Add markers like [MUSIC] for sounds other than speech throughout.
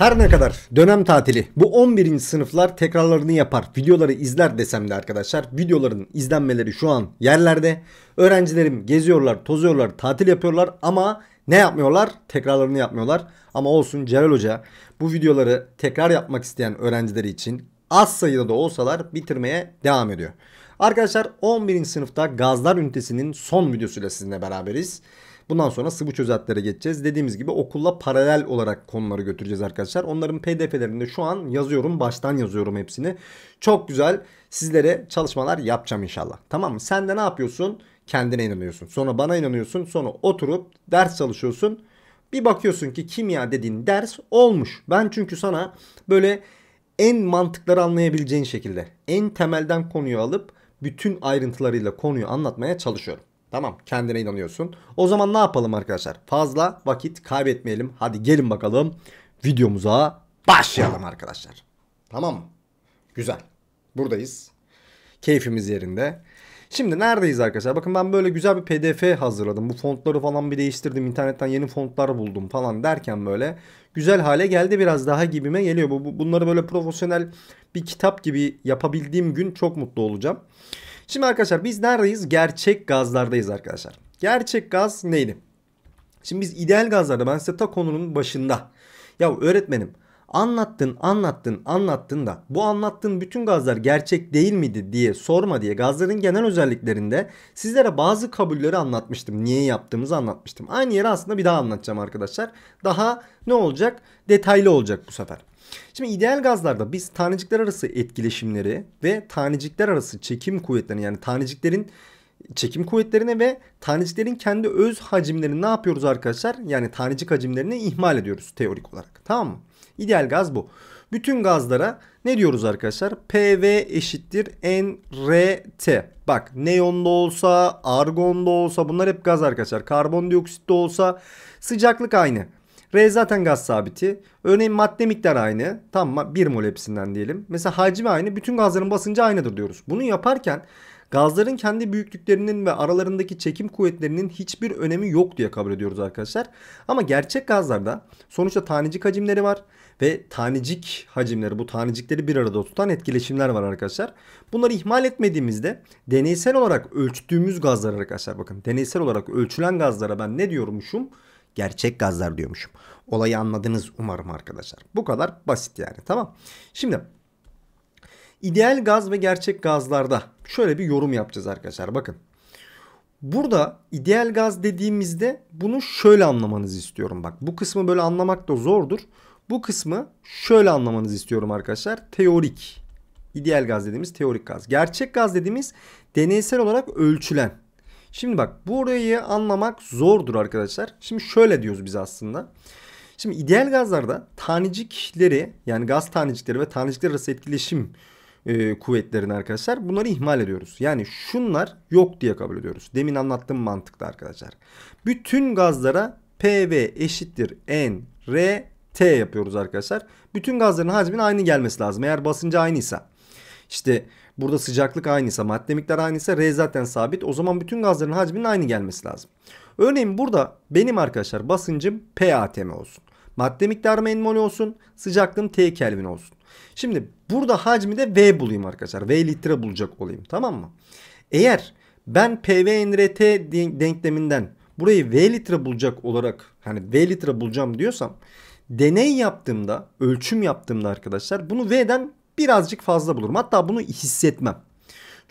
Her ne kadar dönem tatili bu 11. sınıflar tekrarlarını yapar videoları izler desem de arkadaşlar videoların izlenmeleri şu an yerlerde. Öğrencilerim geziyorlar tozuyorlar tatil yapıyorlar ama ne yapmıyorlar? Tekrarlarını yapmıyorlar. Ama olsun Celal Hoca bu videoları tekrar yapmak isteyen öğrencileri için az sayıda da olsalar bitirmeye devam ediyor. Arkadaşlar 11. sınıfta gazlar ünitesinin son videosuyla sizinle beraberiz. Bundan sonra sıvı çözeltilere geçeceğiz. Dediğimiz gibi okulla paralel olarak konuları götüreceğiz arkadaşlar. Onların pdf'lerini şu an yazıyorum. Baştan yazıyorum hepsini. Çok güzel sizlere çalışmalar yapacağım inşallah. Tamam mı? Sen de ne yapıyorsun? Kendine inanıyorsun. Sonra bana inanıyorsun. Sonra oturup ders çalışıyorsun. Bir bakıyorsun ki kimya dediğin ders olmuş. Ben çünkü sana böyle en mantıkları anlayabileceğin şekilde en temelden konuyu alıp bütün ayrıntılarıyla konuyu anlatmaya çalışıyorum. Tamam kendine inanıyorsun. O zaman ne yapalım arkadaşlar? Fazla vakit kaybetmeyelim. Hadi gelin bakalım videomuza başlayalım arkadaşlar. Tamam mı? Güzel. Buradayız. Keyfimiz yerinde. Şimdi neredeyiz arkadaşlar? Bakın ben böyle güzel bir pdf hazırladım. Bu fontları falan bir değiştirdim. İnternetten yeni fontlar buldum falan derken böyle güzel hale geldi biraz daha gibime geliyor. Bu, bunları böyle profesyonel bir kitap gibi yapabildiğim gün çok mutlu olacağım. Şimdi arkadaşlar biz neredeyiz? Gerçek gazlardayız arkadaşlar. Gerçek gaz neydi? Şimdi biz ideal gazlarda ben size ta konunun başında. Ya öğretmenim anlattın anlattın anlattın da bu anlattığın bütün gazlar gerçek değil miydi diye sorma diye gazların genel özelliklerinde sizlere bazı kabulleri anlatmıştım. Niye yaptığımızı anlatmıştım. Aynı yeri aslında bir daha anlatacağım arkadaşlar. Daha ne olacak? Detaylı olacak bu sefer. Şimdi ideal gazlarda biz tanecikler arası etkileşimleri ve tanecikler arası çekim kuvvetlerini yani taneciklerin çekim kuvvetlerine ve taneciklerin kendi öz hacimlerini ne yapıyoruz arkadaşlar? Yani tanecik hacimlerini ihmal ediyoruz teorik olarak. Tamam mı? İdeal gaz bu. Bütün gazlara ne diyoruz arkadaşlar? PV eşittir NRT. Bak neyon da olsa, argon da olsa bunlar hep gaz arkadaşlar. Karbondioksit de olsa sıcaklık aynı. R zaten gaz sabiti. Örneğin madde miktarı aynı. Tam 1 mol hepsinden diyelim. Mesela hacmi aynı. Bütün gazların basıncı aynıdır diyoruz. Bunu yaparken Gazların kendi büyüklüklerinin ve aralarındaki çekim kuvvetlerinin hiçbir önemi yok diye kabul ediyoruz arkadaşlar. Ama gerçek gazlarda sonuçta tanecik hacimleri var ve tanecik hacimleri bu tanecikleri bir arada tutan etkileşimler var arkadaşlar. Bunları ihmal etmediğimizde deneysel olarak ölçtüğümüz gazlar arkadaşlar bakın deneysel olarak ölçülen gazlara ben ne diyormuşum? Gerçek gazlar diyormuşum. Olayı anladınız umarım arkadaşlar. Bu kadar basit yani tamam. Şimdi ideal gaz ve gerçek gazlarda şöyle bir yorum yapacağız arkadaşlar. Bakın Burada ideal gaz dediğimizde bunu şöyle anlamanızı istiyorum. Bak bu kısmı böyle anlamak da zordur. Bu kısmı şöyle anlamanızı istiyorum arkadaşlar. Teorik. İdeal gaz dediğimiz teorik gaz. Gerçek gaz dediğimiz deneysel olarak ölçülen. Şimdi bak burayı anlamak zordur arkadaşlar. Şimdi şöyle diyoruz biz aslında. Şimdi ideal gazlarda tanecikleri yani gaz tanecikleri ve tanecikler arası etkileşim e, kuvvetlerini arkadaşlar bunları ihmal ediyoruz. Yani şunlar yok diye kabul ediyoruz. Demin anlattığım mantıkta arkadaşlar. Bütün gazlara PV eşittir N, R, T yapıyoruz arkadaşlar. Bütün gazların hacmin aynı gelmesi lazım. Eğer basıncı aynıysa. işte. Burada sıcaklık aynıysa madde miktarı aynıysa R zaten sabit. O zaman bütün gazların hacminin aynı gelmesi lazım. Örneğin burada benim arkadaşlar basıncım P atm olsun. Madde miktarım en mol olsun. Sıcaklığım T Kelvin olsun. Şimdi burada hacmi de V bulayım arkadaşlar. V litre bulacak olayım tamam mı? Eğer ben PVNRT denkleminden burayı V litre bulacak olarak hani V litre bulacağım diyorsam deney yaptığımda ölçüm yaptığımda arkadaşlar bunu V'den birazcık fazla bulurum. Hatta bunu hissetmem.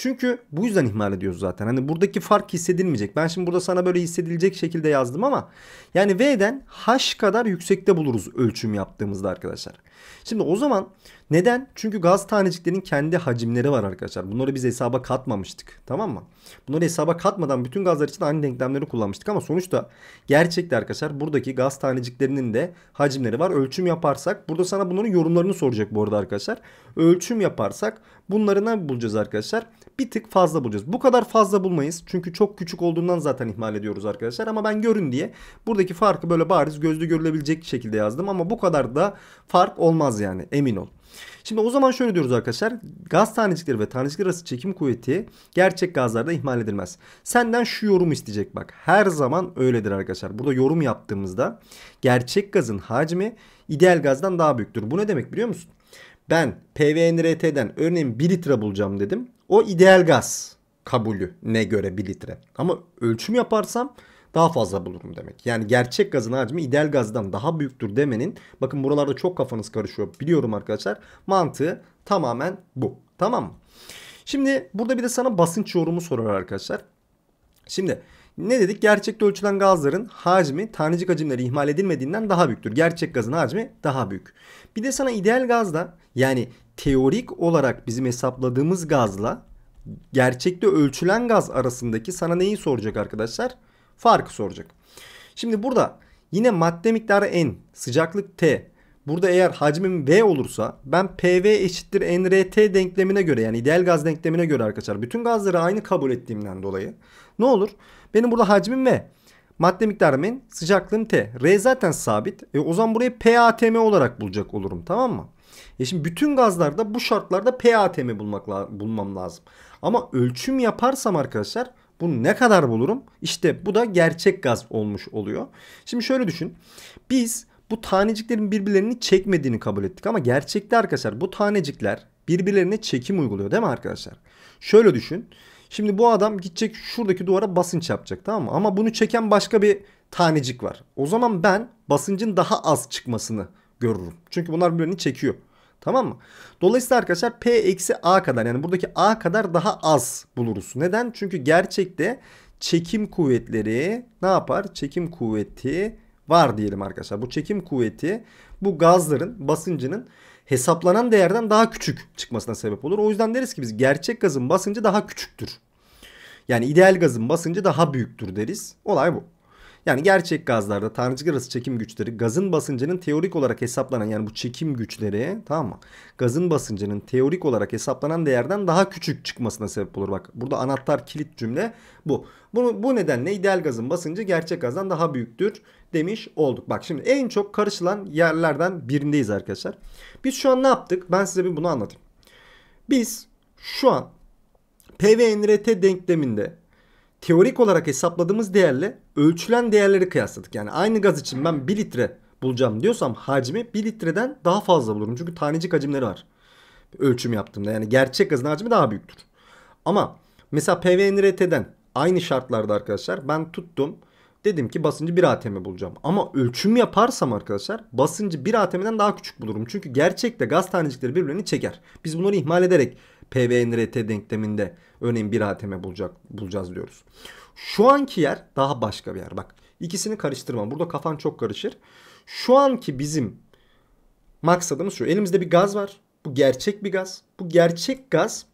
Çünkü bu yüzden ihmal ediyoruz zaten. Hani buradaki fark hissedilmeyecek. Ben şimdi burada sana böyle hissedilecek şekilde yazdım ama yani V'den H kadar yüksekte buluruz ölçüm yaptığımızda arkadaşlar. Şimdi o zaman neden? Çünkü gaz taneciklerinin kendi hacimleri var arkadaşlar. Bunları biz hesaba katmamıştık. Tamam mı? Bunları hesaba katmadan bütün gazlar için aynı denklemleri kullanmıştık ama sonuçta gerçekte arkadaşlar buradaki gaz taneciklerinin de hacimleri var. Ölçüm yaparsak burada sana bunların yorumlarını soracak bu arada arkadaşlar. Ölçüm yaparsak bunları ne bulacağız arkadaşlar? bir tık fazla bulacağız. Bu kadar fazla bulmayız. Çünkü çok küçük olduğundan zaten ihmal ediyoruz arkadaşlar. Ama ben görün diye buradaki farkı böyle bariz gözle görülebilecek şekilde yazdım. Ama bu kadar da fark olmaz yani emin ol. Şimdi o zaman şöyle diyoruz arkadaşlar. Gaz tanecikleri ve tanecikler arası çekim kuvveti gerçek gazlarda ihmal edilmez. Senden şu yorum isteyecek bak. Her zaman öyledir arkadaşlar. Burada yorum yaptığımızda gerçek gazın hacmi ideal gazdan daha büyüktür. Bu ne demek biliyor musun? Ben PVNRT'den örneğin 1 litre bulacağım dedim. O ideal gaz kabulü ne göre bir litre. Ama ölçüm yaparsam daha fazla bulurum demek. Yani gerçek gazın hacmi ideal gazdan daha büyüktür demenin bakın buralarda çok kafanız karışıyor biliyorum arkadaşlar. Mantığı tamamen bu. Tamam mı? Şimdi burada bir de sana basınç yorumu soruyor arkadaşlar. Şimdi ne dedik? Gerçekte ölçülen gazların hacmi tanecik hacimleri ihmal edilmediğinden daha büyüktür. Gerçek gazın hacmi daha büyük. Bir de sana ideal gazda yani teorik olarak bizim hesapladığımız gazla gerçekte ölçülen gaz arasındaki sana neyi soracak arkadaşlar? Farkı soracak. Şimdi burada yine madde miktarı N, sıcaklık T. Burada eğer hacmim V olursa ben PV eşittir NRT denklemine göre yani ideal gaz denklemine göre arkadaşlar bütün gazları aynı kabul ettiğimden dolayı ne olur? Benim burada hacmim V. Madde miktarım N, sıcaklığım T. R zaten sabit. E, o zaman burayı PATM olarak bulacak olurum tamam mı? E şimdi bütün gazlarda bu şartlarda PAT'mi bulmak la bulmam lazım. Ama ölçüm yaparsam arkadaşlar bunu ne kadar bulurum? İşte bu da gerçek gaz olmuş oluyor. Şimdi şöyle düşün. Biz bu taneciklerin birbirlerini çekmediğini kabul ettik ama gerçekte arkadaşlar bu tanecikler birbirlerine çekim uyguluyor değil mi arkadaşlar? Şöyle düşün. Şimdi bu adam gidecek şuradaki duvara basınç yapacak tamam mı? Ama bunu çeken başka bir tanecik var. O zaman ben basıncın daha az çıkmasını görürüm. Çünkü bunlar birbirini çekiyor. Tamam mı? Dolayısıyla arkadaşlar P eksi A kadar yani buradaki A kadar daha az buluruz. Neden? Çünkü gerçekte çekim kuvvetleri ne yapar? Çekim kuvveti var diyelim arkadaşlar. Bu çekim kuvveti bu gazların basıncının hesaplanan değerden daha küçük çıkmasına sebep olur. O yüzden deriz ki biz gerçek gazın basıncı daha küçüktür. Yani ideal gazın basıncı daha büyüktür deriz. Olay bu. Yani gerçek gazlarda tanecik arası çekim güçleri gazın basıncının teorik olarak hesaplanan yani bu çekim güçleri tamam mı? Gazın basıncının teorik olarak hesaplanan değerden daha küçük çıkmasına sebep olur. Bak burada anahtar kilit cümle bu. Bunu, bu nedenle ideal gazın basıncı gerçek gazdan daha büyüktür demiş olduk. Bak şimdi en çok karışılan yerlerden birindeyiz arkadaşlar. Biz şu an ne yaptık? Ben size bir bunu anlatayım. Biz şu an PVNRT denkleminde teorik olarak hesapladığımız değerle ölçülen değerleri kıyasladık. Yani aynı gaz için ben 1 litre bulacağım diyorsam hacmi 1 litreden daha fazla bulurum. Çünkü tanecik hacimleri var. Ölçüm yaptığımda yani gerçek gazın hacmi daha büyüktür. Ama mesela PVNRT'den aynı şartlarda arkadaşlar ben tuttum. Dedim ki basıncı 1 atm bulacağım. Ama ölçüm yaparsam arkadaşlar basıncı 1 atm'den daha küçük bulurum. Çünkü gerçekte gaz tanecikleri birbirini çeker. Biz bunları ihmal ederek PBNRT denkleminde örneğin bir ATM bulacak, bulacağız diyoruz. Şu anki yer daha başka bir yer. Bak ikisini karıştırma. Burada kafan çok karışır. Şu anki bizim maksadımız şu. Elimizde bir gaz var. Bu gerçek bir gaz. Bu gerçek gaz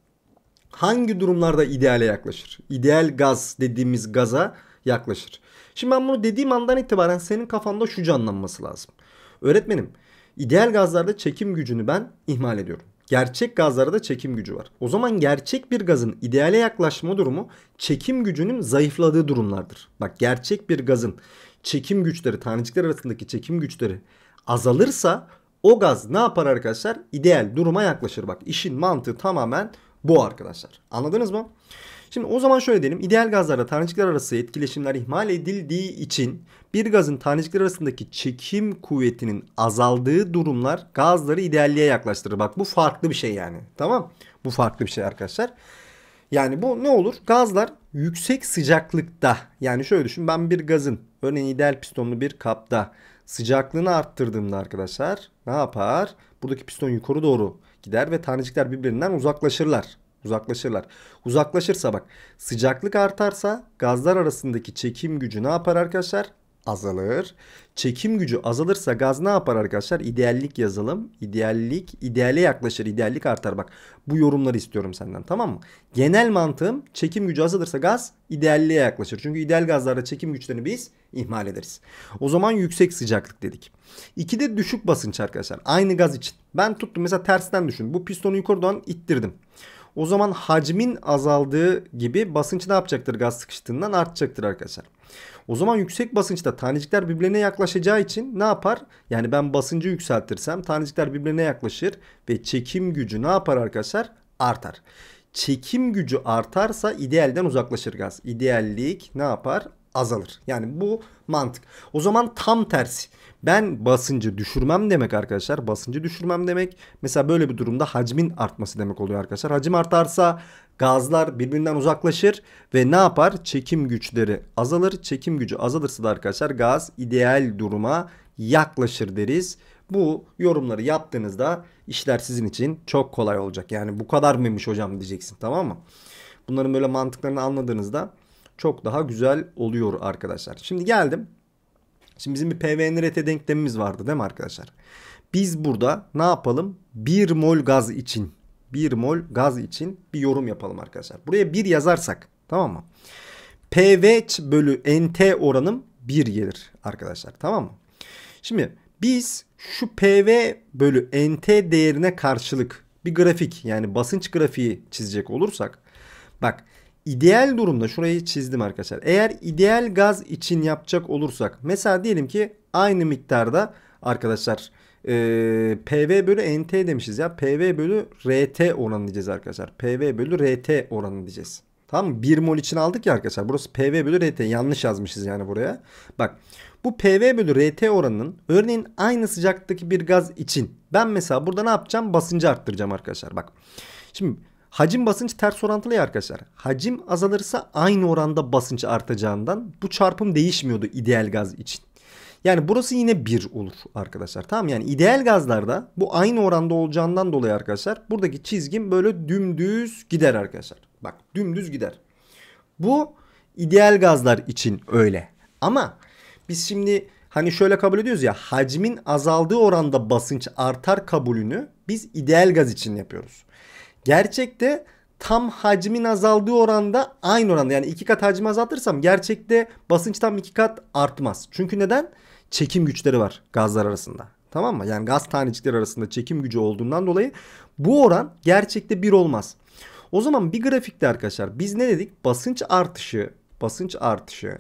hangi durumlarda ideale yaklaşır? İdeal gaz dediğimiz gaza yaklaşır. Şimdi ben bunu dediğim andan itibaren senin kafanda şu canlanması lazım. Öğretmenim ideal gazlarda çekim gücünü ben ihmal ediyorum gerçek gazlara da çekim gücü var. O zaman gerçek bir gazın ideale yaklaşma durumu çekim gücünün zayıfladığı durumlardır. Bak gerçek bir gazın çekim güçleri, tanecikler arasındaki çekim güçleri azalırsa o gaz ne yapar arkadaşlar? İdeal duruma yaklaşır. Bak işin mantığı tamamen bu arkadaşlar. Anladınız mı? Şimdi o zaman şöyle diyelim. İdeal gazlarda tanecikler arası etkileşimler ihmal edildiği için bir gazın tanecikler arasındaki çekim kuvvetinin azaldığı durumlar gazları idealliğe yaklaştırır. Bak bu farklı bir şey yani. Tamam? Bu farklı bir şey arkadaşlar. Yani bu ne olur? Gazlar yüksek sıcaklıkta yani şöyle düşün ben bir gazın örneğin ideal pistonlu bir kapta sıcaklığını arttırdığımda arkadaşlar ne yapar? Buradaki piston yukarı doğru gider ve tanecikler birbirinden uzaklaşırlar. Uzaklaşırlar. Uzaklaşırsa bak sıcaklık artarsa gazlar arasındaki çekim gücü ne yapar arkadaşlar? Azalır. Çekim gücü azalırsa gaz ne yapar arkadaşlar? İdeallik yazalım. İdeallik, ideale yaklaşır. İdeallik artar. Bak bu yorumları istiyorum senden tamam mı? Genel mantığım çekim gücü azalırsa gaz idealliğe yaklaşır. Çünkü ideal gazlarda çekim güçlerini biz ihmal ederiz. O zaman yüksek sıcaklık dedik. İki de düşük basınç arkadaşlar. Aynı gaz için. Ben tuttum mesela tersten düşün. Bu pistonu yukarıdan ittirdim. O zaman hacmin azaldığı gibi basınç ne yapacaktır gaz sıkıştığından artacaktır arkadaşlar. O zaman yüksek basınçta tanecikler birbirine yaklaşacağı için ne yapar? Yani ben basıncı yükseltirsem tanecikler birbirine yaklaşır ve çekim gücü ne yapar arkadaşlar? Artar. Çekim gücü artarsa idealden uzaklaşır gaz. İdeallik ne yapar? Azalır. Yani bu mantık. O zaman tam tersi. Ben basıncı düşürmem demek arkadaşlar. Basıncı düşürmem demek. Mesela böyle bir durumda hacmin artması demek oluyor arkadaşlar. Hacim artarsa gazlar birbirinden uzaklaşır ve ne yapar? Çekim güçleri azalır. Çekim gücü azalırsa da arkadaşlar gaz ideal duruma yaklaşır deriz. Bu yorumları yaptığınızda işler sizin için çok kolay olacak. Yani bu kadar mıymış hocam diyeceksin tamam mı? Bunların böyle mantıklarını anladığınızda çok daha güzel oluyor arkadaşlar. Şimdi geldim Şimdi bizim bir PVNRT denklemimiz vardı değil mi arkadaşlar? Biz burada ne yapalım? 1 mol gaz için 1 mol gaz için bir yorum yapalım arkadaşlar. Buraya 1 yazarsak tamam mı? PV bölü NT oranım 1 gelir arkadaşlar tamam mı? Şimdi biz şu PV bölü NT değerine karşılık bir grafik yani basınç grafiği çizecek olursak bak ideal durumda şurayı çizdim arkadaşlar. Eğer ideal gaz için yapacak olursak mesela diyelim ki aynı miktarda arkadaşlar e, PV bölü NT demişiz ya. PV bölü RT oranı diyeceğiz arkadaşlar. PV bölü RT oranı diyeceğiz. Tamam mı? 1 mol için aldık ya arkadaşlar. Burası PV bölü RT. Yanlış yazmışız yani buraya. Bak bu PV bölü RT oranının örneğin aynı sıcaklıktaki bir gaz için ben mesela burada ne yapacağım? Basıncı arttıracağım arkadaşlar. Bak şimdi Hacim basınç ters orantılı ya arkadaşlar. Hacim azalırsa aynı oranda basınç artacağından bu çarpım değişmiyordu ideal gaz için. Yani burası yine 1 olur arkadaşlar. Tamam yani ideal gazlarda bu aynı oranda olacağından dolayı arkadaşlar buradaki çizgim böyle dümdüz gider arkadaşlar. Bak dümdüz gider. Bu ideal gazlar için öyle. Ama biz şimdi hani şöyle kabul ediyoruz ya hacmin azaldığı oranda basınç artar kabulünü biz ideal gaz için yapıyoruz. Gerçekte tam hacmin azaldığı oranda aynı oranda yani iki kat hacmi azaltırsam gerçekte basınç tam iki kat artmaz. Çünkü neden? Çekim güçleri var gazlar arasında. Tamam mı? Yani gaz tanecikleri arasında çekim gücü olduğundan dolayı bu oran gerçekte bir olmaz. O zaman bir grafikte arkadaşlar biz ne dedik? Basınç artışı, basınç artışı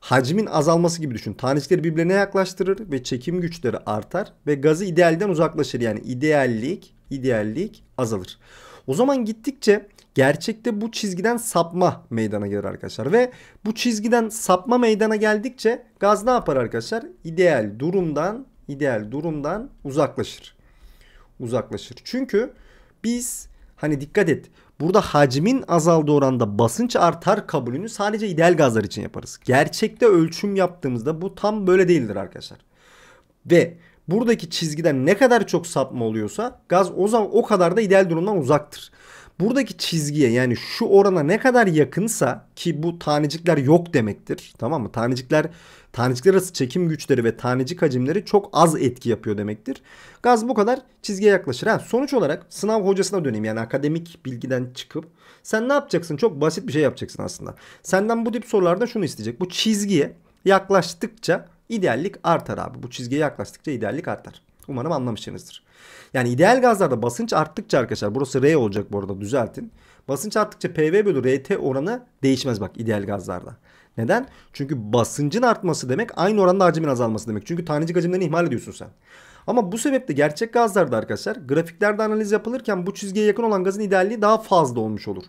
hacmin azalması gibi düşün. Tanecikleri birbirine yaklaştırır ve çekim güçleri artar ve gazı idealden uzaklaşır. Yani ideallik ideallik azalır. O zaman gittikçe gerçekte bu çizgiden sapma meydana gelir arkadaşlar. Ve bu çizgiden sapma meydana geldikçe gaz ne yapar arkadaşlar? İdeal durumdan ideal durumdan uzaklaşır. Uzaklaşır. Çünkü biz hani dikkat et burada hacmin azaldığı oranda basınç artar kabulünü sadece ideal gazlar için yaparız. Gerçekte ölçüm yaptığımızda bu tam böyle değildir arkadaşlar. Ve buradaki çizgiden ne kadar çok sapma oluyorsa gaz o zaman o kadar da ideal durumdan uzaktır. Buradaki çizgiye yani şu orana ne kadar yakınsa ki bu tanecikler yok demektir. Tamam mı? Tanecikler tanecikler arası çekim güçleri ve tanecik hacimleri çok az etki yapıyor demektir. Gaz bu kadar çizgiye yaklaşır. Ha, sonuç olarak sınav hocasına döneyim yani akademik bilgiden çıkıp sen ne yapacaksın? Çok basit bir şey yapacaksın aslında. Senden bu tip sorularda şunu isteyecek. Bu çizgiye yaklaştıkça İdeallik artar abi. Bu çizgiye yaklaştıkça ideallik artar. Umarım anlamışsınızdır. Yani ideal gazlarda basınç arttıkça arkadaşlar burası R olacak bu arada düzeltin. Basınç arttıkça PV bölü RT oranı değişmez bak ideal gazlarda. Neden? Çünkü basıncın artması demek aynı oranda hacmin azalması demek. Çünkü tanecik hacimlerini ihmal ediyorsun sen. Ama bu sebeple gerçek gazlarda arkadaşlar grafiklerde analiz yapılırken bu çizgiye yakın olan gazın idealliği daha fazla olmuş olur.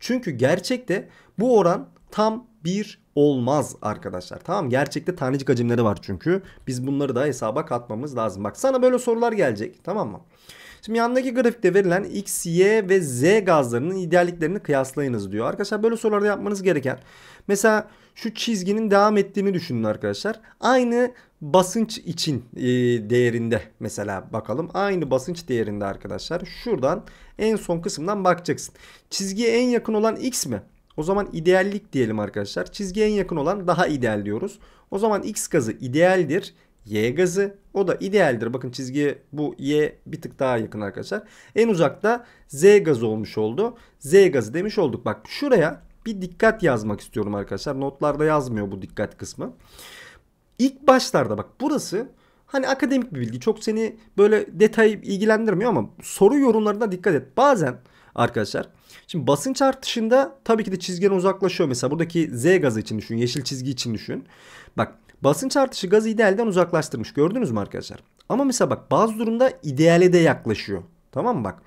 Çünkü gerçekte bu oran tam bir olmaz arkadaşlar. Tamam gerçekte tanecik hacimleri var çünkü. Biz bunları da hesaba katmamız lazım. Bak sana böyle sorular gelecek tamam mı? Şimdi yandaki grafikte verilen X, Y ve Z gazlarının idealliklerini kıyaslayınız diyor. Arkadaşlar böyle sorularda yapmanız gereken. Mesela şu çizginin devam ettiğini düşünün arkadaşlar. Aynı basınç için e, değerinde mesela bakalım. Aynı basınç değerinde arkadaşlar. Şuradan en son kısımdan bakacaksın. Çizgiye en yakın olan X mi? O zaman ideallik diyelim arkadaşlar. Çizgiye en yakın olan daha ideal diyoruz. O zaman X gazı idealdir. Y gazı o da idealdir. Bakın çizgiye bu Y bir tık daha yakın arkadaşlar. En uzakta Z gazı olmuş oldu. Z gazı demiş olduk. Bak şuraya bir dikkat yazmak istiyorum arkadaşlar. Notlarda yazmıyor bu dikkat kısmı. İlk başlarda bak burası hani akademik bir bilgi. Çok seni böyle detay ilgilendirmiyor ama soru yorumlarına dikkat et. Bazen arkadaşlar Şimdi basınç artışında tabii ki de çizgiden uzaklaşıyor. Mesela buradaki Z gazı için düşün. Yeşil çizgi için düşün. Bak basınç artışı gazı idealden uzaklaştırmış. Gördünüz mü arkadaşlar? Ama mesela bak bazı durumda ideale de yaklaşıyor. Tamam mı bak?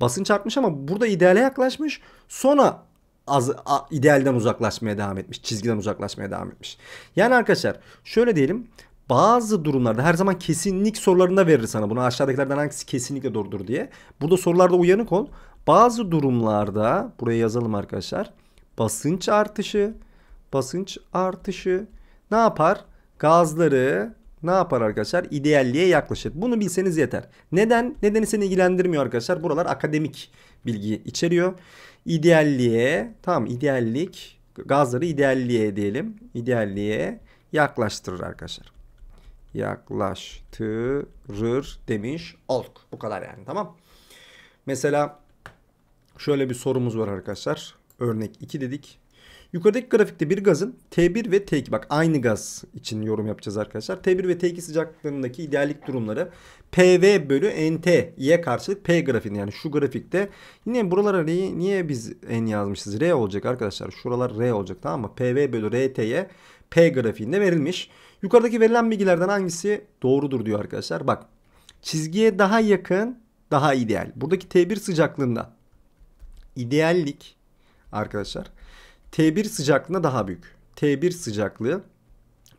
Basınç artmış ama burada ideale yaklaşmış. Sonra az, a, idealden uzaklaşmaya devam etmiş. Çizgiden uzaklaşmaya devam etmiş. Yani arkadaşlar şöyle diyelim. Bazı durumlarda her zaman kesinlik sorularında verir sana. Bunu aşağıdakilerden hangisi kesinlikle doğrudur diye. Burada sorularda uyanık ol. Bazı durumlarda buraya yazalım arkadaşlar. Basınç artışı, basınç artışı ne yapar? Gazları ne yapar arkadaşlar? İdealliğe yaklaşır. Bunu bilseniz yeter. Neden? Nedeni seni ilgilendirmiyor arkadaşlar. Buralar akademik bilgi içeriyor. İdealliğe, tamam ideallik, gazları idealliğe diyelim. İdealliğe yaklaştırır arkadaşlar. Yaklaştırır demiş olduk. Bu kadar yani tamam. Mesela Şöyle bir sorumuz var arkadaşlar. Örnek 2 dedik. Yukarıdaki grafikte bir gazın T1 ve T2 bak aynı gaz için yorum yapacağız arkadaşlar. T1 ve T2 sıcaklıklarındaki ideallik durumları PV bölü NT'ye karşılık P grafiğinde yani şu grafikte yine buralara niye, niye biz N yazmışız? R olacak arkadaşlar. Şuralar R olacak tamam mı? PV bölü RT'ye P grafiğinde verilmiş. Yukarıdaki verilen bilgilerden hangisi doğrudur diyor arkadaşlar. Bak çizgiye daha yakın daha ideal. Buradaki T1 sıcaklığında ideallik arkadaşlar T1 sıcaklığına daha büyük. T1 sıcaklığı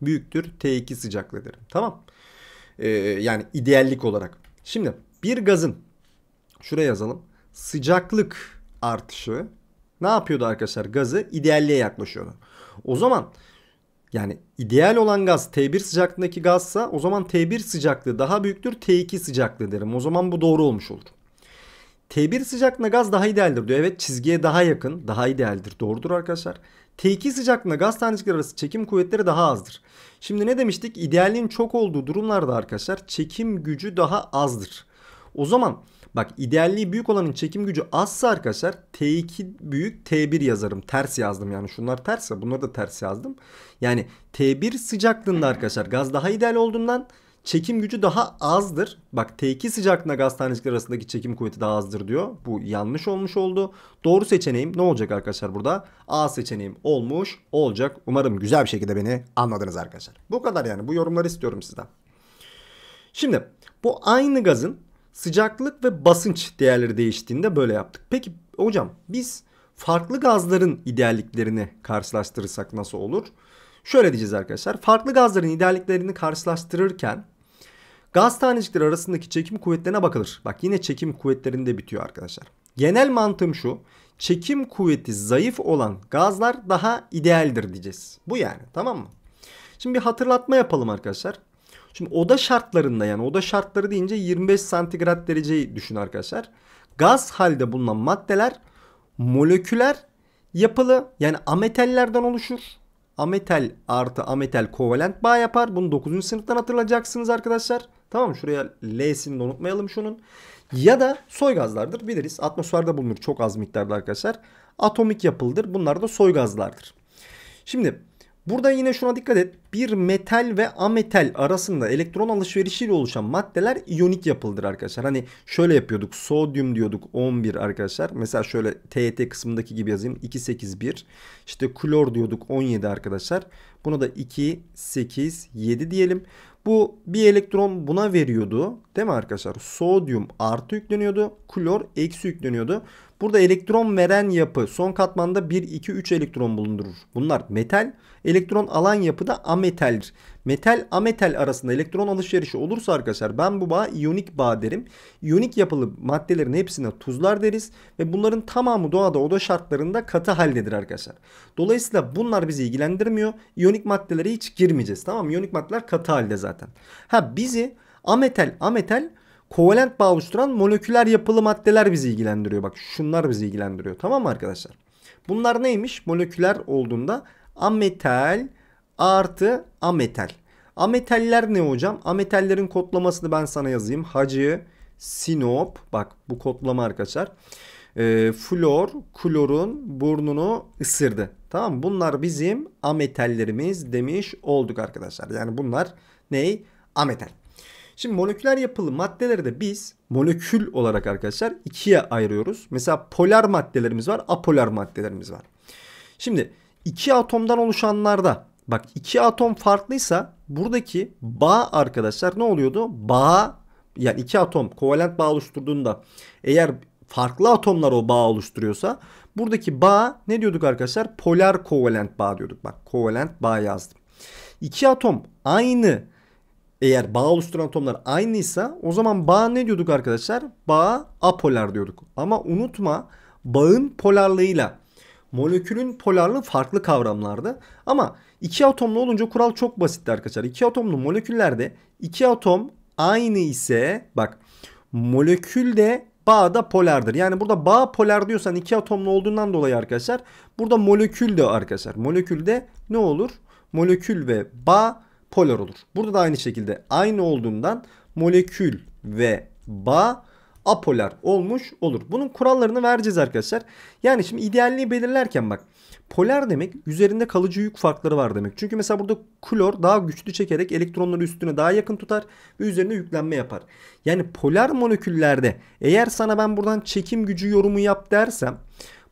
büyüktür T2 sıcaklığıdır Tamam. Ee, yani ideallik olarak. Şimdi bir gazın şuraya yazalım. Sıcaklık artışı ne yapıyordu arkadaşlar? Gazı idealliğe yaklaşıyordu. O zaman yani ideal olan gaz T1 sıcaklığındaki gazsa o zaman T1 sıcaklığı daha büyüktür T2 sıcaklığı derim. O zaman bu doğru olmuş olur. T1 sıcaklığında gaz daha idealdir diyor. Evet çizgiye daha yakın daha idealdir. Doğrudur arkadaşlar. T2 sıcaklığında gaz tanecikleri arası çekim kuvvetleri daha azdır. Şimdi ne demiştik? İdealliğin çok olduğu durumlarda arkadaşlar çekim gücü daha azdır. O zaman bak idealliği büyük olanın çekim gücü azsa arkadaşlar T2 büyük T1 yazarım. Ters yazdım yani şunlar ters ya bunları da ters yazdım. Yani T1 sıcaklığında arkadaşlar gaz daha ideal olduğundan çekim gücü daha azdır. Bak T2 sıcaklığında gaz tanecikleri arasındaki çekim kuvveti daha azdır diyor. Bu yanlış olmuş oldu. Doğru seçeneğim ne olacak arkadaşlar burada? A seçeneğim olmuş olacak. Umarım güzel bir şekilde beni anladınız arkadaşlar. Bu kadar yani bu yorumları istiyorum sizden. Şimdi bu aynı gazın sıcaklık ve basınç değerleri değiştiğinde böyle yaptık. Peki hocam biz farklı gazların idealliklerini karşılaştırırsak nasıl olur? Şöyle diyeceğiz arkadaşlar. Farklı gazların idealliklerini karşılaştırırken gaz tanecikleri arasındaki çekim kuvvetlerine bakılır. Bak yine çekim kuvvetlerinde bitiyor arkadaşlar. Genel mantığım şu. Çekim kuvveti zayıf olan gazlar daha idealdir diyeceğiz. Bu yani tamam mı? Şimdi bir hatırlatma yapalım arkadaşlar. Şimdi oda şartlarında yani oda şartları deyince 25 santigrat dereceyi düşün arkadaşlar. Gaz halde bulunan maddeler moleküler yapılı yani ametallerden oluşur ametal artı ametal kovalent bağ yapar. Bunu 9. sınıftan hatırlayacaksınız arkadaşlar. Tamam şuraya L'sini de unutmayalım şunun. Ya da soy gazlardır biliriz. Atmosferde bulunur çok az miktarda arkadaşlar. Atomik yapıldır. Bunlar da soy gazlardır. Şimdi Burada yine şuna dikkat et. Bir metal ve ametal arasında elektron alışverişiyle oluşan maddeler iyonik yapıldır arkadaşlar. Hani şöyle yapıyorduk. Sodyum diyorduk 11 arkadaşlar. Mesela şöyle TET kısmındaki gibi yazayım. 281. İşte klor diyorduk 17 arkadaşlar. Buna da 2, 8, 7 diyelim. Bu bir elektron buna veriyordu. Değil mi arkadaşlar? Sodyum artı yükleniyordu. Klor eksi yükleniyordu. Burada elektron veren yapı son katmanda 1, 2, 3 elektron bulundurur. Bunlar metal. Elektron alan yapı da ametaldir. Metal ametal arasında elektron alışverişi olursa arkadaşlar ben bu bağ iyonik bağ derim. İyonik yapılı maddelerin hepsine tuzlar deriz ve bunların tamamı doğada oda şartlarında katı haldedir arkadaşlar. Dolayısıyla bunlar bizi ilgilendirmiyor. İyonik maddelere hiç girmeyeceğiz tamam mı? İyonik maddeler katı halde zaten. Ha bizi ametal ametal kovalent bağ oluşturan moleküler yapılı maddeler bizi ilgilendiriyor. Bak şunlar bizi ilgilendiriyor. Tamam mı arkadaşlar? Bunlar neymiş? Moleküler olduğunda ametal artı ametal. Ametaller ne hocam? Ametallerin kodlamasını ben sana yazayım. Hacı, sinop. Bak bu kodlama arkadaşlar. E, flor, klorun burnunu ısırdı. Tamam Bunlar bizim ametallerimiz demiş olduk arkadaşlar. Yani bunlar ney? Ametal. Şimdi moleküler yapılı maddeleri de biz molekül olarak arkadaşlar ikiye ayırıyoruz. Mesela polar maddelerimiz var, apolar maddelerimiz var. Şimdi iki atomdan oluşanlarda bak iki atom farklıysa buradaki bağ arkadaşlar ne oluyordu? Bağ yani iki atom kovalent bağ oluşturduğunda eğer farklı atomlar o bağ oluşturuyorsa buradaki bağ ne diyorduk arkadaşlar? Polar kovalent bağ diyorduk. Bak kovalent bağ yazdım. İki atom aynı eğer bağ oluşturan atomlar aynıysa o zaman bağ ne diyorduk arkadaşlar? Bağ apolar diyorduk. Ama unutma bağın polarlığıyla molekülün polarlığı farklı kavramlardı. Ama iki atomlu olunca kural çok basitti arkadaşlar. İki atomlu moleküllerde iki atom aynı ise bak molekülde bağ da polardır. Yani burada bağ polar diyorsan iki atomlu olduğundan dolayı arkadaşlar burada molekül de arkadaşlar. Molekülde ne olur? Molekül ve bağ polar olur. Burada da aynı şekilde aynı olduğundan molekül ve bağ apolar olmuş olur. Bunun kurallarını vereceğiz arkadaşlar. Yani şimdi idealliği belirlerken bak polar demek üzerinde kalıcı yük farkları var demek. Çünkü mesela burada klor daha güçlü çekerek elektronları üstüne daha yakın tutar ve üzerine yüklenme yapar. Yani polar moleküllerde eğer sana ben buradan çekim gücü yorumu yap dersem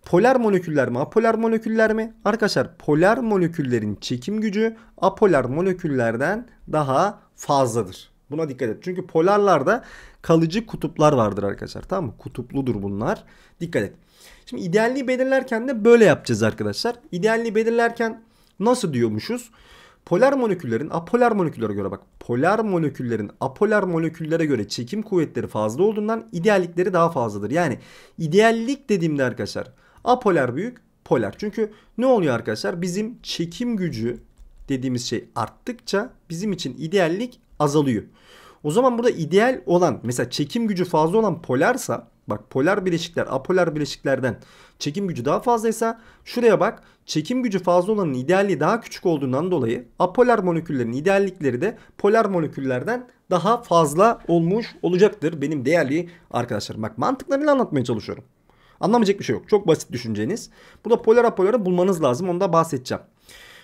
Polar moleküller mi apolar moleküller mi? Arkadaşlar polar moleküllerin çekim gücü apolar moleküllerden daha fazladır. Buna dikkat et. Çünkü polarlarda kalıcı kutuplar vardır arkadaşlar. Tamam mı? Kutupludur bunlar. Dikkat et. Şimdi idealliği belirlerken de böyle yapacağız arkadaşlar. İdealliği belirlerken nasıl diyormuşuz? Polar moleküllerin apolar moleküllere göre bak. Polar moleküllerin apolar moleküllere göre çekim kuvvetleri fazla olduğundan ideallikleri daha fazladır. Yani ideallik dediğimde arkadaşlar Apolar büyük, polar. Çünkü ne oluyor arkadaşlar? Bizim çekim gücü dediğimiz şey arttıkça bizim için ideallik azalıyor. O zaman burada ideal olan mesela çekim gücü fazla olan polarsa bak polar bileşikler apolar bileşiklerden çekim gücü daha fazlaysa şuraya bak çekim gücü fazla olanın idealliği daha küçük olduğundan dolayı apolar moleküllerin ideallikleri de polar moleküllerden daha fazla olmuş olacaktır. Benim değerli arkadaşlarım bak mantıklarını anlatmaya çalışıyorum. Anlamayacak bir şey yok. Çok basit düşüneceğiniz. Burada polar apoları bulmanız lazım. Onu da bahsedeceğim.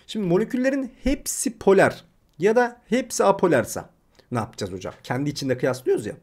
Şimdi moleküllerin hepsi polar ya da hepsi apolarsa ne yapacağız hocam? Kendi içinde kıyaslıyoruz ya.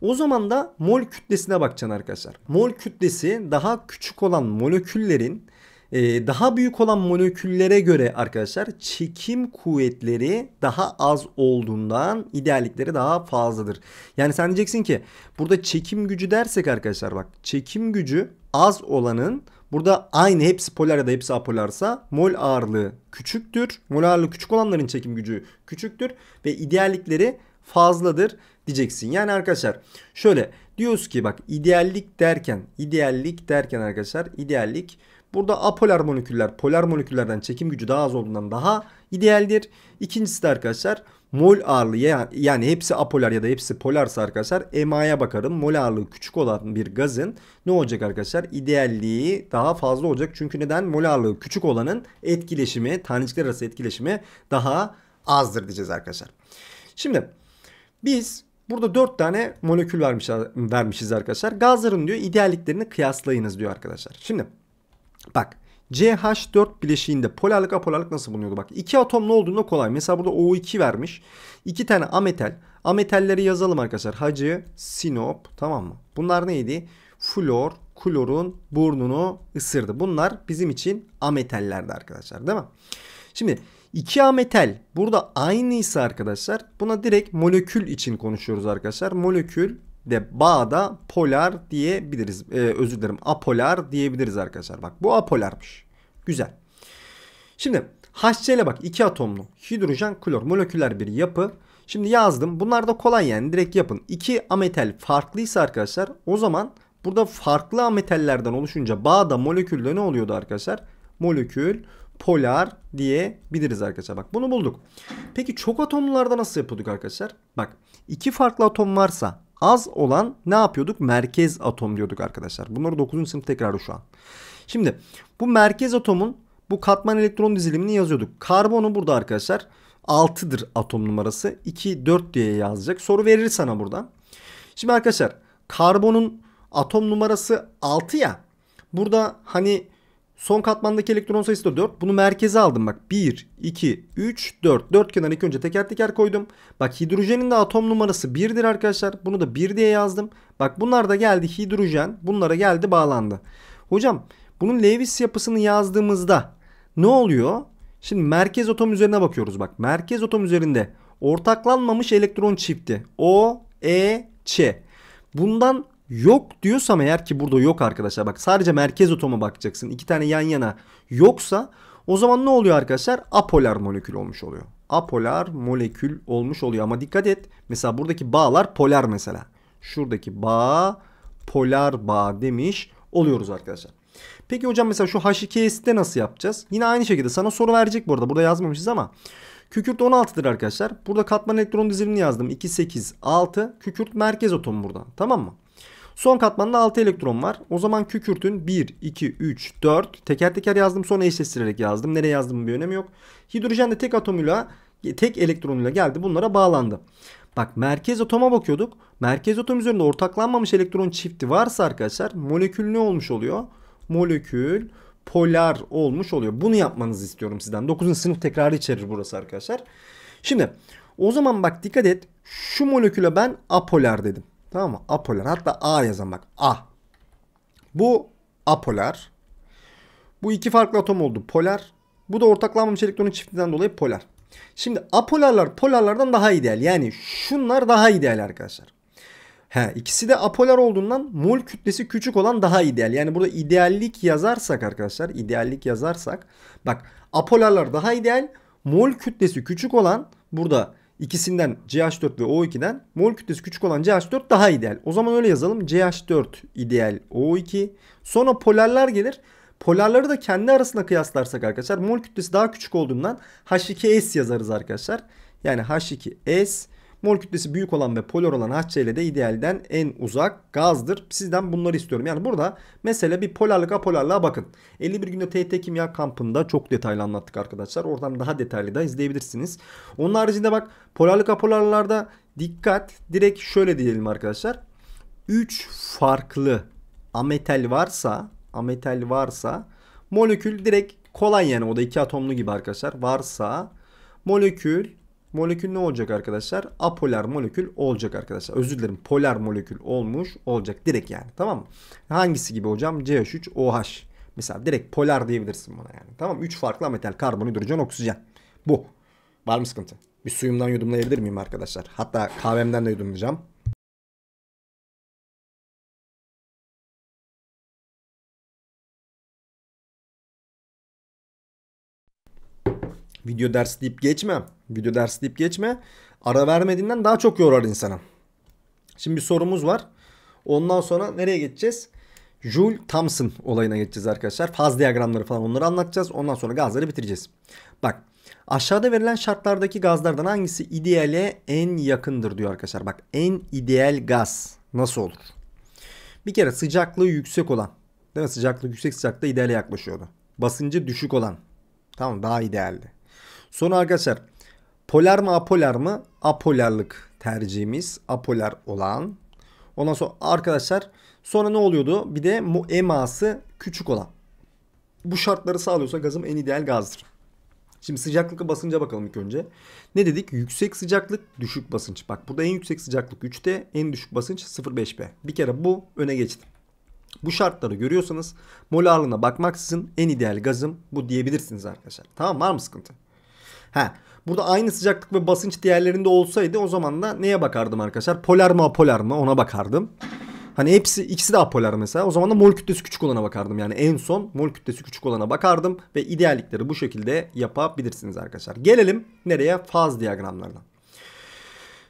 O zaman da mol kütlesine bakacaksın arkadaşlar. Mol kütlesi daha küçük olan moleküllerin ee, daha büyük olan moleküllere göre arkadaşlar çekim kuvvetleri daha az olduğundan ideallikleri daha fazladır. Yani sen diyeceksin ki burada çekim gücü dersek arkadaşlar bak çekim gücü az olanın Burada aynı hepsi polar ya da hepsi apolarsa mol ağırlığı küçüktür. Mol ağırlığı küçük olanların çekim gücü küçüktür ve ideallikleri fazladır diyeceksin. Yani arkadaşlar şöyle diyoruz ki bak ideallik derken ideallik derken arkadaşlar ideallik Burada apolar moleküller polar moleküllerden çekim gücü daha az olduğundan daha idealdir. İkincisi de arkadaşlar mol ağırlığı yani, yani hepsi apolar ya da hepsi polarsa arkadaşlar MA'ya bakarım. Mol ağırlığı küçük olan bir gazın ne olacak arkadaşlar? İdealliği daha fazla olacak. Çünkü neden? Mol ağırlığı küçük olanın etkileşimi, tanecikler arası etkileşimi daha azdır diyeceğiz arkadaşlar. Şimdi biz burada 4 tane molekül vermiş, vermişiz arkadaşlar. Gazların diyor idealliklerini kıyaslayınız diyor arkadaşlar. Şimdi Bak CH4 bileşiğinde polarlık apolarlık nasıl bulunuyordu? Bak iki atom ne olduğunda kolay. Mesela burada O2 vermiş. İki tane ametal. Ametalleri yazalım arkadaşlar. Hacı, sinop tamam mı? Bunlar neydi? Flor, klorun burnunu ısırdı. Bunlar bizim için ametallerdi arkadaşlar değil mi? Şimdi iki a metal burada aynıysa arkadaşlar buna direkt molekül için konuşuyoruz arkadaşlar. Molekül de bağda polar diyebiliriz. Ee, özür dilerim apolar diyebiliriz arkadaşlar. Bak bu apolarmış. Güzel. Şimdi HCl bak iki atomlu hidrojen klor moleküler bir yapı. Şimdi yazdım. Bunlar da kolay yani direkt yapın. 2 ametal farklıysa arkadaşlar o zaman burada farklı ametallerden oluşunca bağda molekülde ne oluyordu arkadaşlar? Molekül polar diyebiliriz arkadaşlar. Bak bunu bulduk. Peki çok atomlularda nasıl yapıyorduk arkadaşlar? Bak iki farklı atom varsa az olan ne yapıyorduk? Merkez atom diyorduk arkadaşlar. Bunları 9. sınıf tekrarı şu an. Şimdi bu merkez atomun bu katman elektron dizilimini yazıyorduk. Karbonu burada arkadaşlar 6'dır atom numarası. 2, 4 diye yazacak. Soru verir sana burada Şimdi arkadaşlar karbonun atom numarası 6 ya. Burada hani Son katmandaki elektron sayısı da 4. Bunu merkeze aldım bak. 1, 2, 3, 4. 4 kenarını ilk önce teker teker koydum. Bak hidrojenin de atom numarası 1'dir arkadaşlar. Bunu da 1 diye yazdım. Bak bunlar da geldi hidrojen. Bunlara geldi bağlandı. Hocam bunun Lewis yapısını yazdığımızda ne oluyor? Şimdi merkez atom üzerine bakıyoruz bak. Merkez atom üzerinde ortaklanmamış elektron çifti. O, E, Ç. Bundan Yok diyorsam eğer ki burada yok arkadaşlar bak sadece merkez otoma bakacaksın. iki tane yan yana yoksa o zaman ne oluyor arkadaşlar? Apolar molekül olmuş oluyor. Apolar molekül olmuş oluyor ama dikkat et. Mesela buradaki bağlar polar mesela. Şuradaki bağ polar bağ demiş oluyoruz arkadaşlar. Peki hocam mesela şu H2S'de nasıl yapacağız? Yine aynı şekilde sana soru verecek bu arada. Burada yazmamışız ama. Kükürt 16'dır arkadaşlar. Burada katman elektron dizilimini yazdım. 2, 8, 6. Kükürt merkez atomu burada. Tamam mı? Son katmanda 6 elektron var. O zaman kükürtün 1, 2, 3, 4 teker teker yazdım sonra eşleştirerek yazdım. Nereye yazdığımın bir önemi yok. Hidrojen de tek atomuyla tek elektronuyla geldi bunlara bağlandı. Bak merkez atoma bakıyorduk. Merkez atom üzerinde ortaklanmamış elektron çifti varsa arkadaşlar molekül ne olmuş oluyor? Molekül polar olmuş oluyor. Bunu yapmanızı istiyorum sizden. 9. sınıf tekrarı içerir burası arkadaşlar. Şimdi o zaman bak dikkat et. Şu moleküle ben apolar dedim. Tamam mı? Apolar. Hatta A yazan bak. A. Bu apolar. Bu iki farklı atom oldu. Polar. Bu da ortaklanmamış elektronun çiftliğinden dolayı polar. Şimdi apolarlar polarlardan daha ideal. Yani şunlar daha ideal arkadaşlar. He, ikisi de apolar olduğundan mol kütlesi küçük olan daha ideal. Yani burada ideallik yazarsak arkadaşlar ideallik yazarsak bak apolarlar daha ideal. Mol kütlesi küçük olan burada ikisinden CH4 ve O2'den mol kütlesi küçük olan CH4 daha ideal. O zaman öyle yazalım. CH4 ideal O2. Sonra polarlar gelir. Polarları da kendi arasında kıyaslarsak arkadaşlar mol kütlesi daha küçük olduğundan H2S yazarız arkadaşlar. Yani H2S Mol kütlesi büyük olan ve polar olan HCl de idealden en uzak gazdır. Sizden bunları istiyorum. Yani burada mesela bir polarlık apolarlığa bakın. 51 günde TT Kimya kampında çok detaylı anlattık arkadaşlar. Oradan daha detaylı da izleyebilirsiniz. Onun haricinde bak polarlık apolarlarda dikkat direkt şöyle diyelim arkadaşlar. 3 farklı ametal varsa ametal varsa molekül direkt kolay yani o da iki atomlu gibi arkadaşlar varsa molekül molekül ne olacak arkadaşlar? Apolar molekül olacak arkadaşlar. Özür dilerim polar molekül olmuş olacak direkt yani tamam mı? Hangisi gibi hocam? CH3OH. Mesela direkt polar diyebilirsin buna yani. Tamam 3 farklı metal karbon, hidrojen, oksijen. Bu. Var mı sıkıntı? Bir suyumdan yudumlayabilir miyim arkadaşlar? Hatta kahvemden de yudumlayacağım. Video ders deyip geçme. Video ders deyip geçme. Ara vermediğinden daha çok yorar insanı. Şimdi bir sorumuz var. Ondan sonra nereye geçeceğiz? Joule Thomson olayına geçeceğiz arkadaşlar. Faz diyagramları falan onları anlatacağız. Ondan sonra gazları bitireceğiz. Bak aşağıda verilen şartlardaki gazlardan hangisi ideale en yakındır diyor arkadaşlar. Bak en ideal gaz nasıl olur? Bir kere sıcaklığı yüksek olan. Değil mi? Sıcaklık yüksek sıcaklıkta ideale yaklaşıyordu. Basıncı düşük olan. Tamam daha idealdi. Sonra arkadaşlar polar mı apolar mı? Apolarlık tercihimiz. Apolar olan. Ondan sonra arkadaşlar sonra ne oluyordu? Bir de eması küçük olan. Bu şartları sağlıyorsa gazım en ideal gazdır. Şimdi sıcaklıkla basınca bakalım ilk önce. Ne dedik? Yüksek sıcaklık, düşük basınç. Bak burada en yüksek sıcaklık 3 3'te, en düşük basınç 0.5B. Bir kere bu öne geçti. Bu şartları görüyorsanız molarlığına bakmaksızın en ideal gazım bu diyebilirsiniz arkadaşlar. Tamam var mı sıkıntı? Ha Burada aynı sıcaklık ve basınç diğerlerinde olsaydı o zaman da neye bakardım arkadaşlar? Polar mı apolar mı ona bakardım. Hani hepsi ikisi de apolar mesela. O zaman da mol kütlesi küçük olana bakardım. Yani en son mol kütlesi küçük olana bakardım. Ve ideallikleri bu şekilde yapabilirsiniz arkadaşlar. Gelelim nereye? Faz diyagramlarına.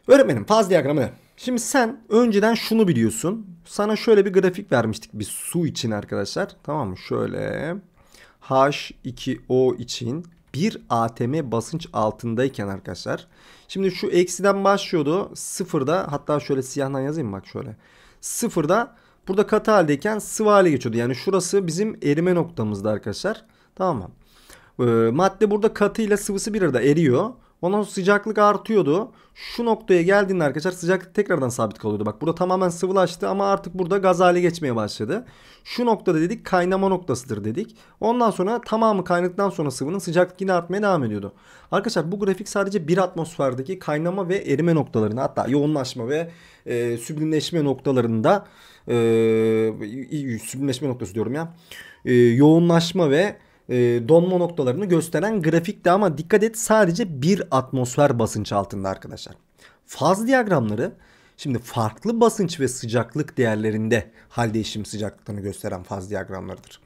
Öğretmenim faz diyagramı ne? Şimdi sen önceden şunu biliyorsun. Sana şöyle bir grafik vermiştik bir su için arkadaşlar. Tamam mı? Şöyle H2O için 1 ATM basınç altındayken arkadaşlar. Şimdi şu eksiden başlıyordu. Sıfırda hatta şöyle siyahla yazayım bak şöyle. Sıfırda burada katı haldeyken sıvı hale geçiyordu. Yani şurası bizim erime noktamızdı arkadaşlar. Tamam mı? Ee, madde burada katı ile sıvısı bir arada eriyor. Ondan sonra sıcaklık artıyordu. Şu noktaya geldiğinde arkadaşlar sıcaklık tekrardan sabit kalıyordu. Bak burada tamamen sıvılaştı ama artık burada gaz hale geçmeye başladı. Şu noktada dedik kaynama noktasıdır dedik. Ondan sonra tamamı kaynadıktan sonra sıvının sıcaklık yine artmaya devam ediyordu. Arkadaşlar bu grafik sadece bir atmosferdeki kaynama ve erime noktalarını hatta yoğunlaşma ve e, süblimleşme noktalarında e, süblimleşme noktası diyorum ya. E, yoğunlaşma ve e, donma noktalarını gösteren grafikti ama dikkat et sadece bir atmosfer basınç altında arkadaşlar. Faz diyagramları şimdi farklı basınç ve sıcaklık değerlerinde hal değişim sıcaklıklarını gösteren faz diyagramlarıdır.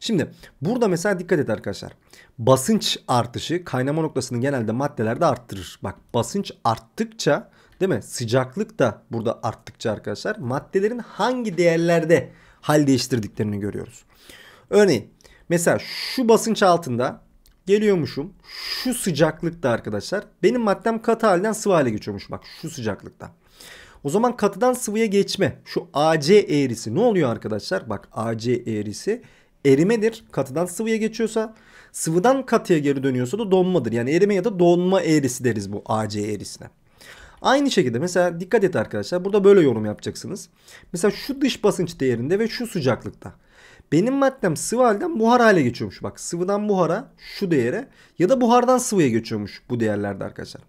Şimdi burada mesela dikkat et arkadaşlar. Basınç artışı kaynama noktasını genelde maddelerde arttırır. Bak basınç arttıkça değil mi? Sıcaklık da burada arttıkça arkadaşlar maddelerin hangi değerlerde hal değiştirdiklerini görüyoruz. Örneğin Mesela şu basınç altında geliyormuşum. Şu sıcaklıkta arkadaşlar. Benim maddem katı halden sıvı hale geçiyormuş. Bak şu sıcaklıkta. O zaman katıdan sıvıya geçme. Şu AC eğrisi ne oluyor arkadaşlar? Bak AC eğrisi erimedir. Katıdan sıvıya geçiyorsa sıvıdan katıya geri dönüyorsa da donmadır. Yani erime ya da donma eğrisi deriz bu AC eğrisine. Aynı şekilde mesela dikkat et arkadaşlar. Burada böyle yorum yapacaksınız. Mesela şu dış basınç değerinde ve şu sıcaklıkta. Benim maddem sıvı halden buhar hale geçiyormuş. Bak sıvıdan buhara şu değere ya da buhardan sıvıya geçiyormuş bu değerlerde arkadaşlar.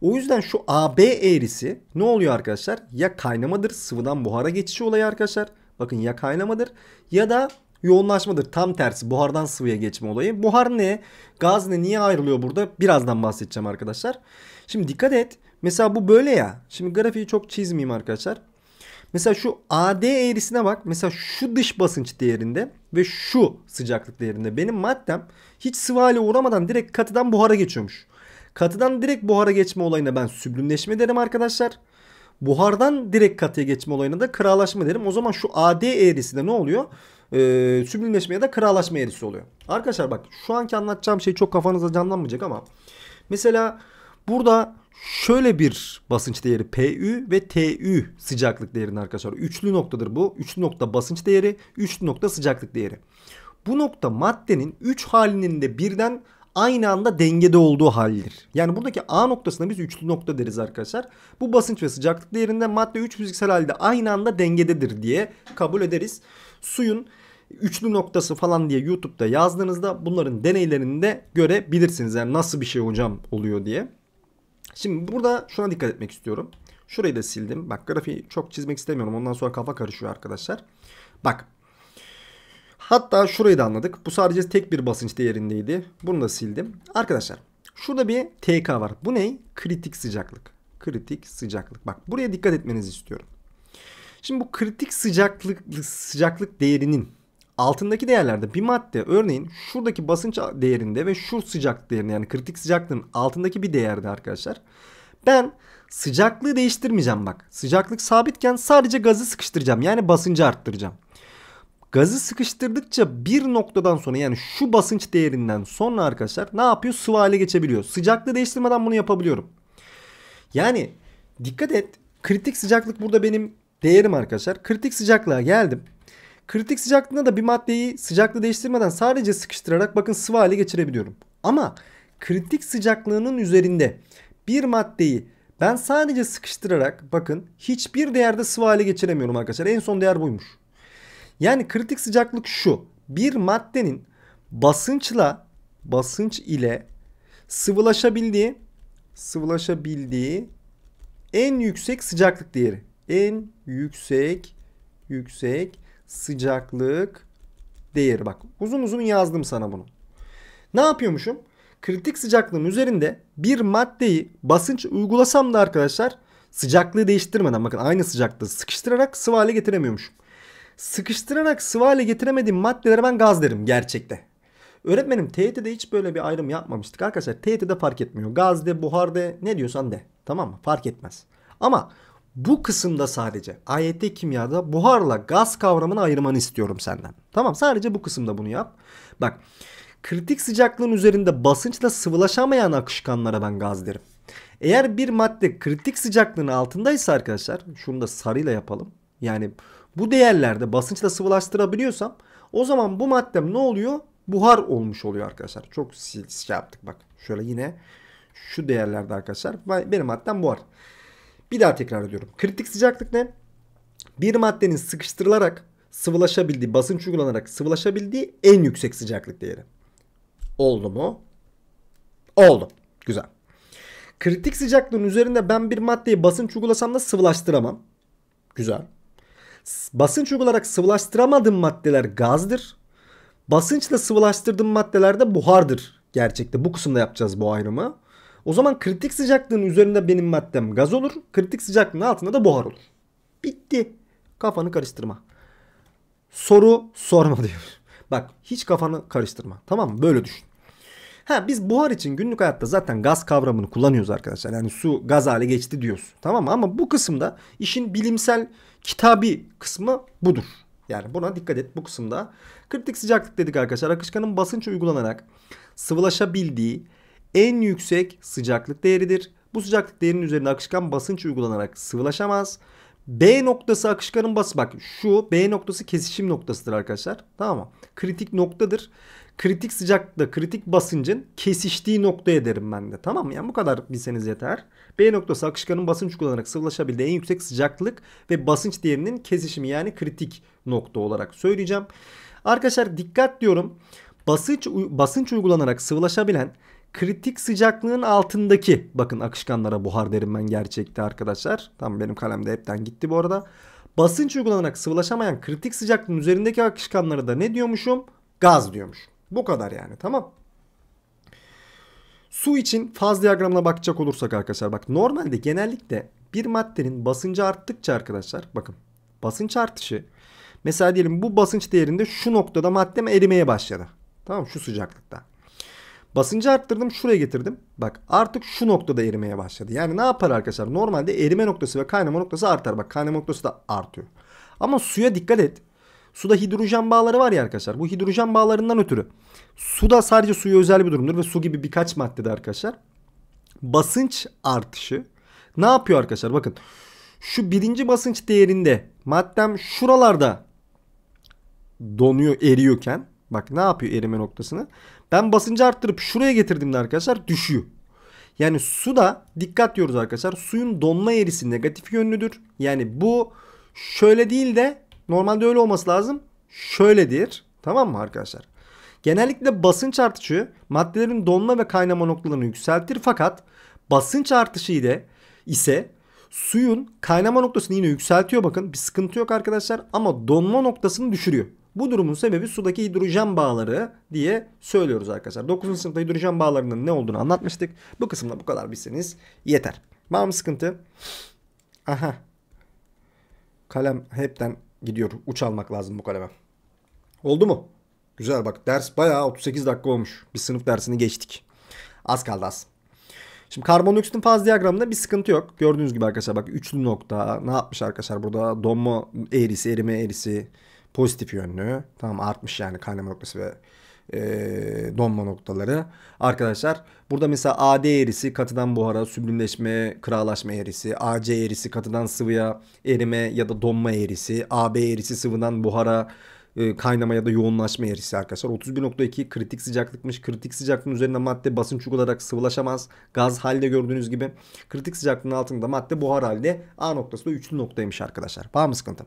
O yüzden şu AB eğrisi ne oluyor arkadaşlar? Ya kaynamadır sıvıdan buhara geçişi olayı arkadaşlar. Bakın ya kaynamadır ya da yoğunlaşmadır. Tam tersi buhardan sıvıya geçme olayı. Buhar ne? Gaz ne? Niye ayrılıyor burada? Birazdan bahsedeceğim arkadaşlar. Şimdi dikkat et. Mesela bu böyle ya. Şimdi grafiği çok çizmeyeyim arkadaşlar. Mesela şu AD eğrisine bak. Mesela şu dış basınç değerinde ve şu sıcaklık değerinde benim maddem hiç sıvı hale uğramadan direkt katıdan buhara geçiyormuş. Katıdan direkt buhara geçme olayına ben süblimleşme derim arkadaşlar. Buhardan direkt katıya geçme olayına da kıralaşma derim. O zaman şu AD eğrisi de ne oluyor? Ee, süblimleşme ya da kıralaşma eğrisi oluyor. Arkadaşlar bak şu anki anlatacağım şey çok kafanıza canlanmayacak ama. Mesela burada şöyle bir basınç değeri PÜ ve TÜ sıcaklık değerinin arkadaşlar. Üçlü noktadır bu. Üçlü nokta basınç değeri, üçlü nokta sıcaklık değeri. Bu nokta maddenin 3 halinin de birden aynı anda dengede olduğu haldir. Yani buradaki A noktasına biz üçlü nokta deriz arkadaşlar. Bu basınç ve sıcaklık değerinde madde 3 fiziksel halde aynı anda dengededir diye kabul ederiz. Suyun üçlü noktası falan diye YouTube'da yazdığınızda bunların deneylerini de görebilirsiniz. Yani nasıl bir şey hocam oluyor diye. Şimdi burada şuna dikkat etmek istiyorum. Şurayı da sildim. Bak grafiği çok çizmek istemiyorum. Ondan sonra kafa karışıyor arkadaşlar. Bak. Hatta şurayı da anladık. Bu sadece tek bir basınç değerindeydi. Bunu da sildim. Arkadaşlar şurada bir TK var. Bu ne? Kritik sıcaklık. Kritik sıcaklık. Bak buraya dikkat etmenizi istiyorum. Şimdi bu kritik sıcaklık sıcaklık değerinin altındaki değerlerde bir madde örneğin şuradaki basınç değerinde ve şu sıcaklık değerinde yani kritik sıcaklığın altındaki bir değerde arkadaşlar. Ben sıcaklığı değiştirmeyeceğim bak. Sıcaklık sabitken sadece gazı sıkıştıracağım. Yani basıncı arttıracağım. Gazı sıkıştırdıkça bir noktadan sonra yani şu basınç değerinden sonra arkadaşlar ne yapıyor? Sıvı hale geçebiliyor. Sıcaklığı değiştirmeden bunu yapabiliyorum. Yani dikkat et. Kritik sıcaklık burada benim değerim arkadaşlar. Kritik sıcaklığa geldim. Kritik sıcaklığında da bir maddeyi sıcaklığı değiştirmeden sadece sıkıştırarak bakın sıvı hale geçirebiliyorum. Ama kritik sıcaklığının üzerinde bir maddeyi ben sadece sıkıştırarak bakın hiçbir değerde sıvı hale geçiremiyorum arkadaşlar. En son değer buymuş. Yani kritik sıcaklık şu. Bir maddenin basınçla basınç ile sıvılaşabildiği sıvılaşabildiği en yüksek sıcaklık değeri. En yüksek yüksek sıcaklık değeri. Bak uzun uzun yazdım sana bunu. Ne yapıyormuşum? Kritik sıcaklığın üzerinde bir maddeyi basınç uygulasam da arkadaşlar sıcaklığı değiştirmeden bakın aynı sıcaklığı sıkıştırarak sıvı hale getiremiyormuşum. Sıkıştırarak sıvı hale getiremediğim maddelere ben gaz derim gerçekte. Öğretmenim TYT'de hiç böyle bir ayrım yapmamıştık arkadaşlar. TYT'de fark etmiyor. Gaz de, buhar de, ne diyorsan de. Tamam mı? Fark etmez. Ama bu kısımda sadece ayette kimyada buharla gaz kavramını ayırmanı istiyorum senden. Tamam sadece bu kısımda bunu yap. Bak kritik sıcaklığın üzerinde basınçla sıvılaşamayan akışkanlara ben gaz derim. Eğer bir madde kritik sıcaklığın altındaysa arkadaşlar şunu da sarıyla yapalım. Yani bu değerlerde basınçla sıvılaştırabiliyorsam o zaman bu maddem ne oluyor? Buhar olmuş oluyor arkadaşlar. Çok şey yaptık bak. Şöyle yine şu değerlerde arkadaşlar benim maddem buhar. Bir daha tekrar ediyorum. Kritik sıcaklık ne? Bir maddenin sıkıştırılarak sıvılaşabildiği, basınç uygulanarak sıvılaşabildiği en yüksek sıcaklık değeri. Oldu mu? Oldu. Güzel. Kritik sıcaklığın üzerinde ben bir maddeyi basınç uygulasam da sıvılaştıramam. Güzel. Basınç uygularak sıvılaştıramadığım maddeler gazdır. Basınçla sıvılaştırdığım maddeler de buhardır. Gerçekte bu kısımda yapacağız bu ayrımı. O zaman kritik sıcaklığın üzerinde benim maddem gaz olur. Kritik sıcaklığın altında da buhar olur. Bitti. Kafanı karıştırma. Soru sorma [LAUGHS] diyor. Bak hiç kafanı karıştırma. Tamam mı? Böyle düşün. Ha biz buhar için günlük hayatta zaten gaz kavramını kullanıyoruz arkadaşlar. Yani su gaz hale geçti diyoruz. Tamam mı? Ama bu kısımda işin bilimsel kitabi kısmı budur. Yani buna dikkat et bu kısımda. Kritik sıcaklık dedik arkadaşlar. Akışkanın basınç uygulanarak sıvılaşabildiği en yüksek sıcaklık değeridir. Bu sıcaklık değerinin üzerinde akışkan basınç uygulanarak sıvılaşamaz. B noktası akışkanın bas bak şu B noktası kesişim noktasıdır arkadaşlar. Tamam mı? Kritik noktadır. Kritik sıcaklıkta kritik basıncın kesiştiği noktaya derim ben de. Tamam mı? Yani bu kadar bilseniz yeter. B noktası akışkanın basınç kullanarak sıvılaşabildiği en yüksek sıcaklık ve basınç değerinin kesişimi yani kritik nokta olarak söyleyeceğim. Arkadaşlar dikkat diyorum. Basınç, basınç uygulanarak sıvılaşabilen kritik sıcaklığın altındaki bakın akışkanlara buhar derim ben gerçekte arkadaşlar. Tam benim kalemde hepten gitti bu arada. Basınç uygulanarak sıvılaşamayan kritik sıcaklığın üzerindeki akışkanlara da ne diyormuşum? Gaz diyormuş. Bu kadar yani tamam. Su için faz diyagramına bakacak olursak arkadaşlar bak normalde genellikle bir maddenin basıncı arttıkça arkadaşlar bakın basınç artışı mesela diyelim bu basınç değerinde şu noktada madde erimeye başladı. Tamam şu sıcaklıkta. Basıncı arttırdım şuraya getirdim. Bak artık şu noktada erimeye başladı. Yani ne yapar arkadaşlar? Normalde erime noktası ve kaynama noktası artar. Bak kaynama noktası da artıyor. Ama suya dikkat et. Suda hidrojen bağları var ya arkadaşlar. Bu hidrojen bağlarından ötürü. Su da sadece suya özel bir durumdur ve su gibi birkaç maddede arkadaşlar. Basınç artışı ne yapıyor arkadaşlar? Bakın şu birinci basınç değerinde maddem şuralarda donuyor eriyorken Bak ne yapıyor erime noktasını? Ben basıncı arttırıp şuraya getirdim de arkadaşlar düşüyor. Yani su da dikkat diyoruz arkadaşlar. Suyun donma eğrisi negatif yönlüdür. Yani bu şöyle değil de normalde öyle olması lazım. Şöyledir. Tamam mı arkadaşlar? Genellikle basınç artışı maddelerin donma ve kaynama noktalarını yükseltir fakat basınç artışı ile ise suyun kaynama noktasını yine yükseltiyor bakın bir sıkıntı yok arkadaşlar ama donma noktasını düşürüyor. Bu durumun sebebi sudaki hidrojen bağları diye söylüyoruz arkadaşlar. 9. sınıfta hidrojen bağlarının ne olduğunu anlatmıştık. Bu kısımda bu kadar bilseniz yeter. Var mı sıkıntı? Aha. Kalem hepten gidiyor. Uç almak lazım bu kaleme. Oldu mu? Güzel bak ders bayağı 38 dakika olmuş. Bir sınıf dersini geçtik. Az kaldı az. Şimdi karbondioksitin faz diyagramında bir sıkıntı yok. Gördüğünüz gibi arkadaşlar bak üçlü nokta ne yapmış arkadaşlar burada donma eğrisi, erime eğrisi, pozitif yönlü. Tamam artmış yani kaynama noktası ve e, donma noktaları. Arkadaşlar burada mesela AD eğrisi katıdan buhara süblimleşme, kıralaşma eğrisi, AC eğrisi katıdan sıvıya erime ya da donma eğrisi, AB eğrisi sıvıdan buhara e, kaynama ya da yoğunlaşma eğrisi arkadaşlar. 31.2 kritik sıcaklıkmış. Kritik sıcaklığın üzerinde madde basınç uygularak sıvılaşamaz. Gaz halde gördüğünüz gibi. Kritik sıcaklığın altında madde buhar halde A noktası da üçlü noktaymış arkadaşlar. Var mı sıkıntı?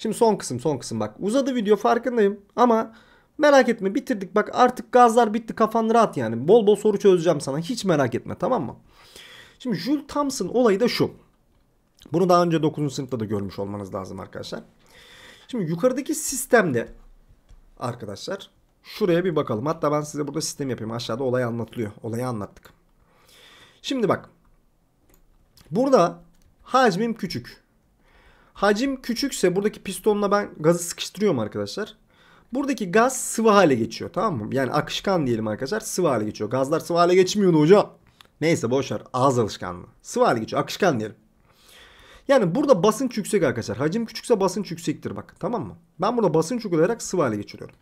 Şimdi son kısım son kısım bak. Uzadı video farkındayım ama merak etme bitirdik. Bak artık gazlar bitti kafan rahat yani. Bol bol soru çözeceğim sana hiç merak etme tamam mı? Şimdi Jules Thompson olayı da şu. Bunu daha önce 9. sınıfta da görmüş olmanız lazım arkadaşlar. Şimdi yukarıdaki sistemde arkadaşlar şuraya bir bakalım. Hatta ben size burada sistem yapayım. Aşağıda olay anlatılıyor. Olayı anlattık. Şimdi bak. Burada hacmim küçük. Hacim küçükse buradaki pistonla ben gazı sıkıştırıyorum arkadaşlar. Buradaki gaz sıvı hale geçiyor tamam mı? Yani akışkan diyelim arkadaşlar sıvı hale geçiyor. Gazlar sıvı hale geçmiyordu hocam. Neyse boşver ağız alışkanlığı. Sıvı hale geçiyor akışkan diyelim. Yani burada basınç yüksek arkadaşlar. Hacim küçükse basınç yüksektir bak tamam mı? Ben burada basınç uygulayarak sıvı hale geçiriyorum.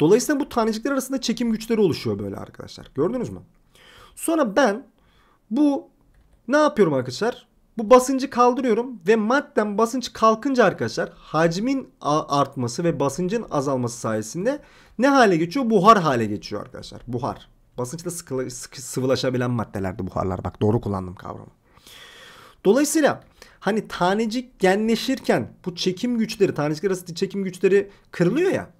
Dolayısıyla bu tanecikler arasında çekim güçleri oluşuyor böyle arkadaşlar. Gördünüz mü? Sonra ben bu ne yapıyorum arkadaşlar? Bu basıncı kaldırıyorum ve madden basınç kalkınca arkadaşlar hacmin artması ve basıncın azalması sayesinde ne hale geçiyor? Buhar hale geçiyor arkadaşlar. Buhar. Basınçla sıvılaşabilen maddelerde buharlar. Bak doğru kullandım kavramı. Dolayısıyla hani tanecik genleşirken bu çekim güçleri, tanecik arasındaki çekim güçleri kırılıyor ya.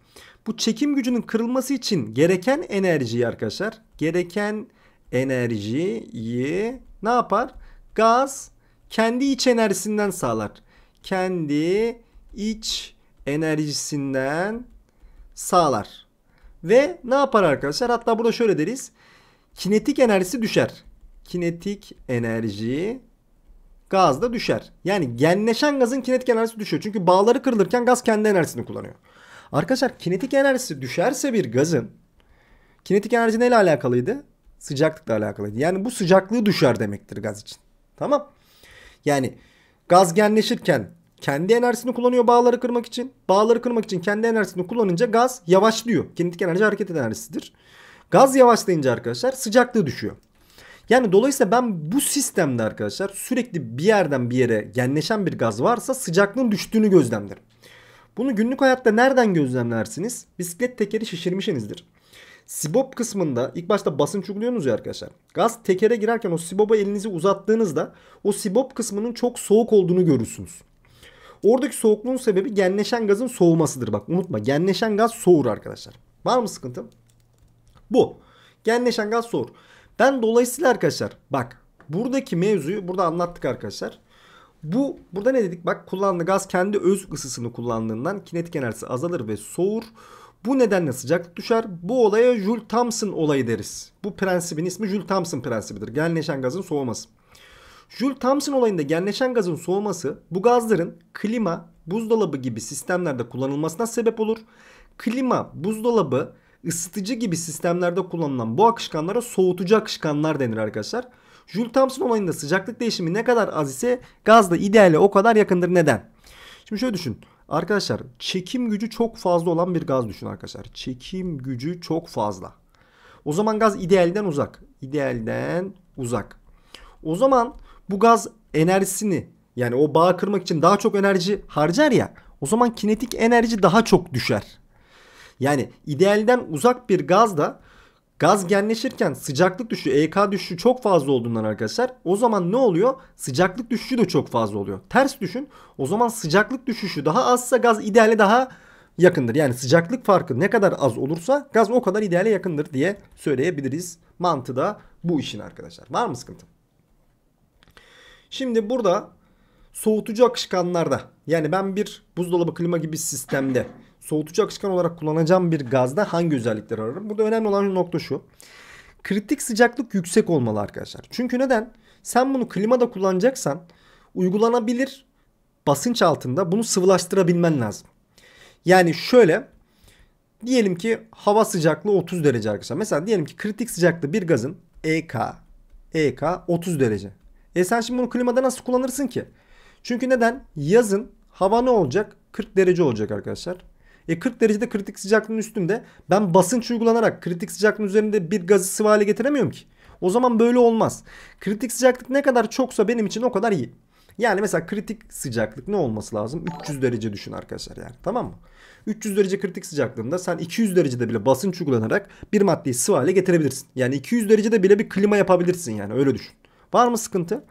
Bu çekim gücünün kırılması için gereken enerjiyi arkadaşlar, gereken enerjiyi ne yapar? Gaz kendi iç enerjisinden sağlar. Kendi iç enerjisinden sağlar. Ve ne yapar arkadaşlar? Hatta burada şöyle deriz. Kinetik enerjisi düşer. Kinetik enerji gazda düşer. Yani genleşen gazın kinetik enerjisi düşüyor. Çünkü bağları kırılırken gaz kendi enerjisini kullanıyor. Arkadaşlar kinetik enerjisi düşerse bir gazın kinetik enerji neyle alakalıydı? Sıcaklıkla alakalıydı. Yani bu sıcaklığı düşer demektir gaz için. Tamam. Yani gaz genleşirken kendi enerjisini kullanıyor bağları kırmak için. Bağları kırmak için kendi enerjisini kullanınca gaz yavaşlıyor. Kinetik enerji hareket enerjisidir. Gaz yavaşlayınca arkadaşlar sıcaklığı düşüyor. Yani dolayısıyla ben bu sistemde arkadaşlar sürekli bir yerden bir yere genleşen bir gaz varsa sıcaklığın düştüğünü gözlemlerim. Bunu günlük hayatta nereden gözlemlersiniz? Bisiklet tekeri şişirmişsinizdir. Sibop kısmında ilk başta basınç uyguluyorsunuz ya arkadaşlar. Gaz tekere girerken o siboba elinizi uzattığınızda o sibop kısmının çok soğuk olduğunu görürsünüz. Oradaki soğukluğun sebebi genleşen gazın soğumasıdır. Bak unutma genleşen gaz soğur arkadaşlar. Var mı sıkıntı? Bu. Genleşen gaz soğur. Ben dolayısıyla arkadaşlar bak buradaki mevzuyu burada anlattık arkadaşlar. Bu burada ne dedik? Bak kullandığı gaz kendi öz ısısını kullandığından kinetik enerjisi azalır ve soğur. Bu nedenle sıcaklık düşer. Bu olaya Joule Thomson olayı deriz. Bu prensibin ismi Joule Thomson prensibidir. Genleşen gazın soğuması. Joule Thomson olayında genleşen gazın soğuması bu gazların klima, buzdolabı gibi sistemlerde kullanılmasına sebep olur. Klima, buzdolabı, ısıtıcı gibi sistemlerde kullanılan bu akışkanlara soğutucu akışkanlar denir arkadaşlar. Joule Thomson olayında sıcaklık değişimi ne kadar az ise gaz da ideale o kadar yakındır. Neden? Şimdi şöyle düşün. Arkadaşlar çekim gücü çok fazla olan bir gaz düşün arkadaşlar. Çekim gücü çok fazla. O zaman gaz idealden uzak. İdealden uzak. O zaman bu gaz enerjisini yani o bağı kırmak için daha çok enerji harcar ya. O zaman kinetik enerji daha çok düşer. Yani idealden uzak bir gaz da. Gaz genleşirken sıcaklık düşüşü, EK düşüşü çok fazla olduğundan arkadaşlar o zaman ne oluyor? Sıcaklık düşüşü de çok fazla oluyor. Ters düşün. O zaman sıcaklık düşüşü daha azsa gaz ideale daha yakındır. Yani sıcaklık farkı ne kadar az olursa gaz o kadar ideale yakındır diye söyleyebiliriz. Mantığı da bu işin arkadaşlar. Var mı sıkıntı? Şimdi burada soğutucu akışkanlarda yani ben bir buzdolabı klima gibi sistemde soğutucu akışkan olarak kullanacağım bir gazda hangi özellikleri ararım? Burada önemli olan nokta şu. Kritik sıcaklık yüksek olmalı arkadaşlar. Çünkü neden? Sen bunu klimada kullanacaksan uygulanabilir basınç altında bunu sıvılaştırabilmen lazım. Yani şöyle diyelim ki hava sıcaklığı 30 derece arkadaşlar. Mesela diyelim ki kritik sıcaklığı bir gazın EK EK 30 derece. E sen şimdi bunu klimada nasıl kullanırsın ki? Çünkü neden? Yazın hava ne olacak? 40 derece olacak arkadaşlar. E 40 derecede kritik sıcaklığın üstünde ben basınç uygulanarak kritik sıcaklığın üzerinde bir gazı sıvı hale getiremiyorum ki. O zaman böyle olmaz. Kritik sıcaklık ne kadar çoksa benim için o kadar iyi. Yani mesela kritik sıcaklık ne olması lazım? 300 derece düşün arkadaşlar yani tamam mı? 300 derece kritik sıcaklığında sen 200 derecede bile basınç uygulanarak bir maddeyi sıvı hale getirebilirsin. Yani 200 derecede bile bir klima yapabilirsin yani öyle düşün. Var mı sıkıntı?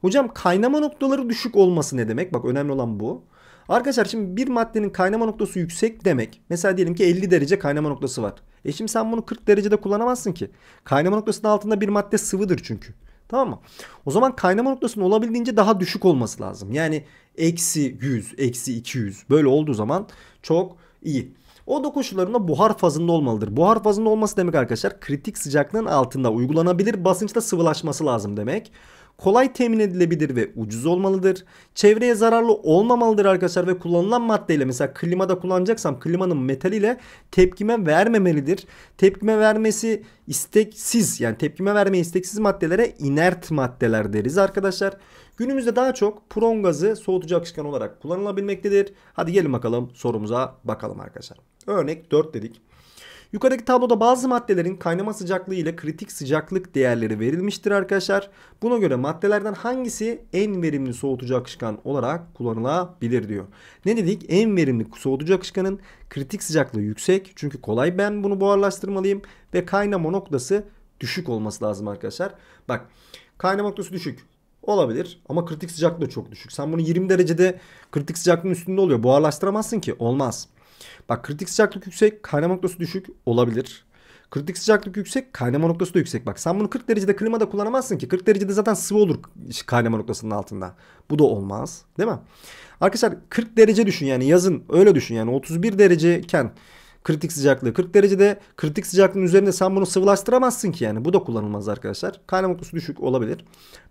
Hocam kaynama noktaları düşük olması ne demek? Bak önemli olan bu. Arkadaşlar şimdi bir maddenin kaynama noktası yüksek demek. Mesela diyelim ki 50 derece kaynama noktası var. E şimdi sen bunu 40 derecede kullanamazsın ki. Kaynama noktasının altında bir madde sıvıdır çünkü. Tamam mı? O zaman kaynama noktasının olabildiğince daha düşük olması lazım. Yani eksi 100, eksi 200 böyle olduğu zaman çok iyi. O da koşullarında buhar fazında olmalıdır. Buhar fazında olması demek arkadaşlar kritik sıcaklığın altında uygulanabilir basınçta sıvılaşması lazım demek kolay temin edilebilir ve ucuz olmalıdır. Çevreye zararlı olmamalıdır arkadaşlar ve kullanılan maddeyle mesela klimada kullanacaksam klimanın metaliyle tepkime vermemelidir. Tepkime vermesi isteksiz yani tepkime verme isteksiz maddelere inert maddeler deriz arkadaşlar. Günümüzde daha çok pron gazı soğutucu akışkan olarak kullanılabilmektedir. Hadi gelin bakalım sorumuza bakalım arkadaşlar. Örnek 4 dedik. Yukarıdaki tabloda bazı maddelerin kaynama sıcaklığı ile kritik sıcaklık değerleri verilmiştir arkadaşlar. Buna göre maddelerden hangisi en verimli soğutucu akışkan olarak kullanılabilir diyor. Ne dedik? En verimli soğutucu akışkanın kritik sıcaklığı yüksek. Çünkü kolay ben bunu buharlaştırmalıyım. Ve kaynama noktası düşük olması lazım arkadaşlar. Bak kaynama noktası düşük. Olabilir ama kritik sıcaklığı çok düşük. Sen bunu 20 derecede kritik sıcaklığın üstünde oluyor. Buharlaştıramazsın ki. Olmaz. Bak kritik sıcaklık yüksek, kaynama noktası düşük olabilir. Kritik sıcaklık yüksek, kaynama noktası da yüksek. Bak sen bunu 40 derecede klimada kullanamazsın ki. 40 derecede zaten sıvı olur kaynama noktasının altında. Bu da olmaz. Değil mi? Arkadaşlar 40 derece düşün yani yazın öyle düşün yani 31 dereceyken kritik sıcaklığı 40 derecede kritik sıcaklığın üzerinde sen bunu sıvılaştıramazsın ki yani bu da kullanılmaz arkadaşlar. Kaynama noktası düşük olabilir.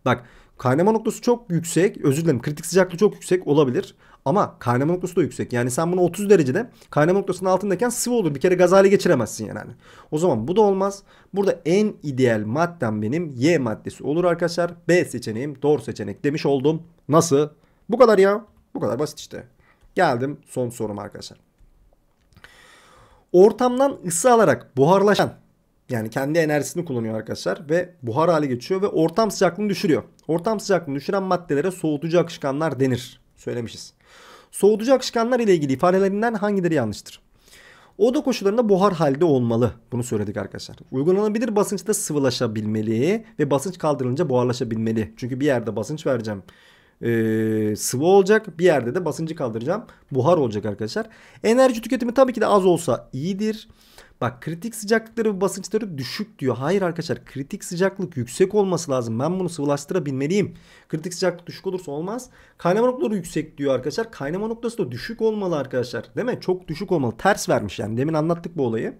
Bak kaynama noktası çok yüksek özür dilerim kritik sıcaklığı çok yüksek olabilir ama kaynama noktası da yüksek. Yani sen bunu 30 derecede kaynama noktasının altındayken sıvı olur. Bir kere gaz hale geçiremezsin yani. O zaman bu da olmaz. Burada en ideal maddem benim Y maddesi olur arkadaşlar. B seçeneğim doğru seçenek demiş oldum. Nasıl? Bu kadar ya. Bu kadar basit işte. Geldim son sorum arkadaşlar. Ortamdan ısı alarak buharlaşan yani kendi enerjisini kullanıyor arkadaşlar ve buhar hale geçiyor ve ortam sıcaklığını düşürüyor. Ortam sıcaklığını düşüren maddelere soğutucu akışkanlar denir. Söylemişiz. Soğutucu akışkanlar ile ilgili ifadelerinden hangileri yanlıştır? Oda koşullarında buhar halde olmalı. Bunu söyledik arkadaşlar. Uygulanabilir basınçta sıvılaşabilmeli ve basınç kaldırılınca buharlaşabilmeli. Çünkü bir yerde basınç vereceğim ee, sıvı olacak. Bir yerde de basıncı kaldıracağım. Buhar olacak arkadaşlar. Enerji tüketimi tabii ki de az olsa iyidir. Bak kritik sıcaklıkları ve basınçları düşük diyor. Hayır arkadaşlar kritik sıcaklık yüksek olması lazım. Ben bunu sıvılaştırabilmeliyim. Kritik sıcaklık düşük olursa olmaz. Kaynama noktaları yüksek diyor arkadaşlar. Kaynama noktası da düşük olmalı arkadaşlar. Değil mi? Çok düşük olmalı. Ters vermiş yani. Demin anlattık bu olayı.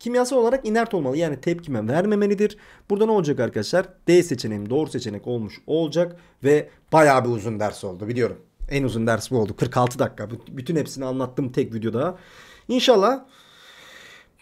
Kimyasal olarak inert olmalı. Yani tepkime vermemelidir. Burada ne olacak arkadaşlar? D seçeneğim doğru seçenek olmuş olacak. Ve bayağı bir uzun ders oldu biliyorum. En uzun ders bu oldu. 46 dakika. Bütün hepsini anlattım tek videoda. İnşallah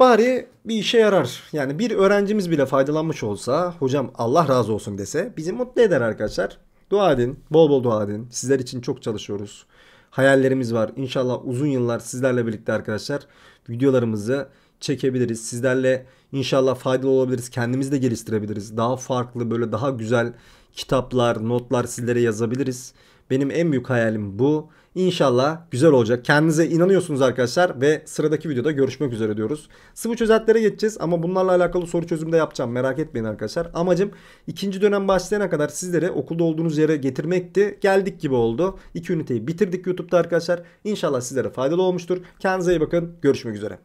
Bari bir işe yarar. Yani bir öğrencimiz bile faydalanmış olsa hocam Allah razı olsun dese bizi mutlu eder arkadaşlar. Dua edin. Bol bol dua edin. Sizler için çok çalışıyoruz. Hayallerimiz var. İnşallah uzun yıllar sizlerle birlikte arkadaşlar videolarımızı çekebiliriz. Sizlerle inşallah faydalı olabiliriz. Kendimizi de geliştirebiliriz. Daha farklı böyle daha güzel kitaplar, notlar sizlere yazabiliriz. Benim en büyük hayalim bu. İnşallah güzel olacak. Kendinize inanıyorsunuz arkadaşlar ve sıradaki videoda görüşmek üzere diyoruz. Sıvı çözeltilere geçeceğiz ama bunlarla alakalı soru çözümü de yapacağım. Merak etmeyin arkadaşlar. Amacım ikinci dönem başlayana kadar sizlere okulda olduğunuz yere getirmekti. Geldik gibi oldu. İki üniteyi bitirdik YouTube'da arkadaşlar. İnşallah sizlere faydalı olmuştur. Kendinize iyi bakın. Görüşmek üzere.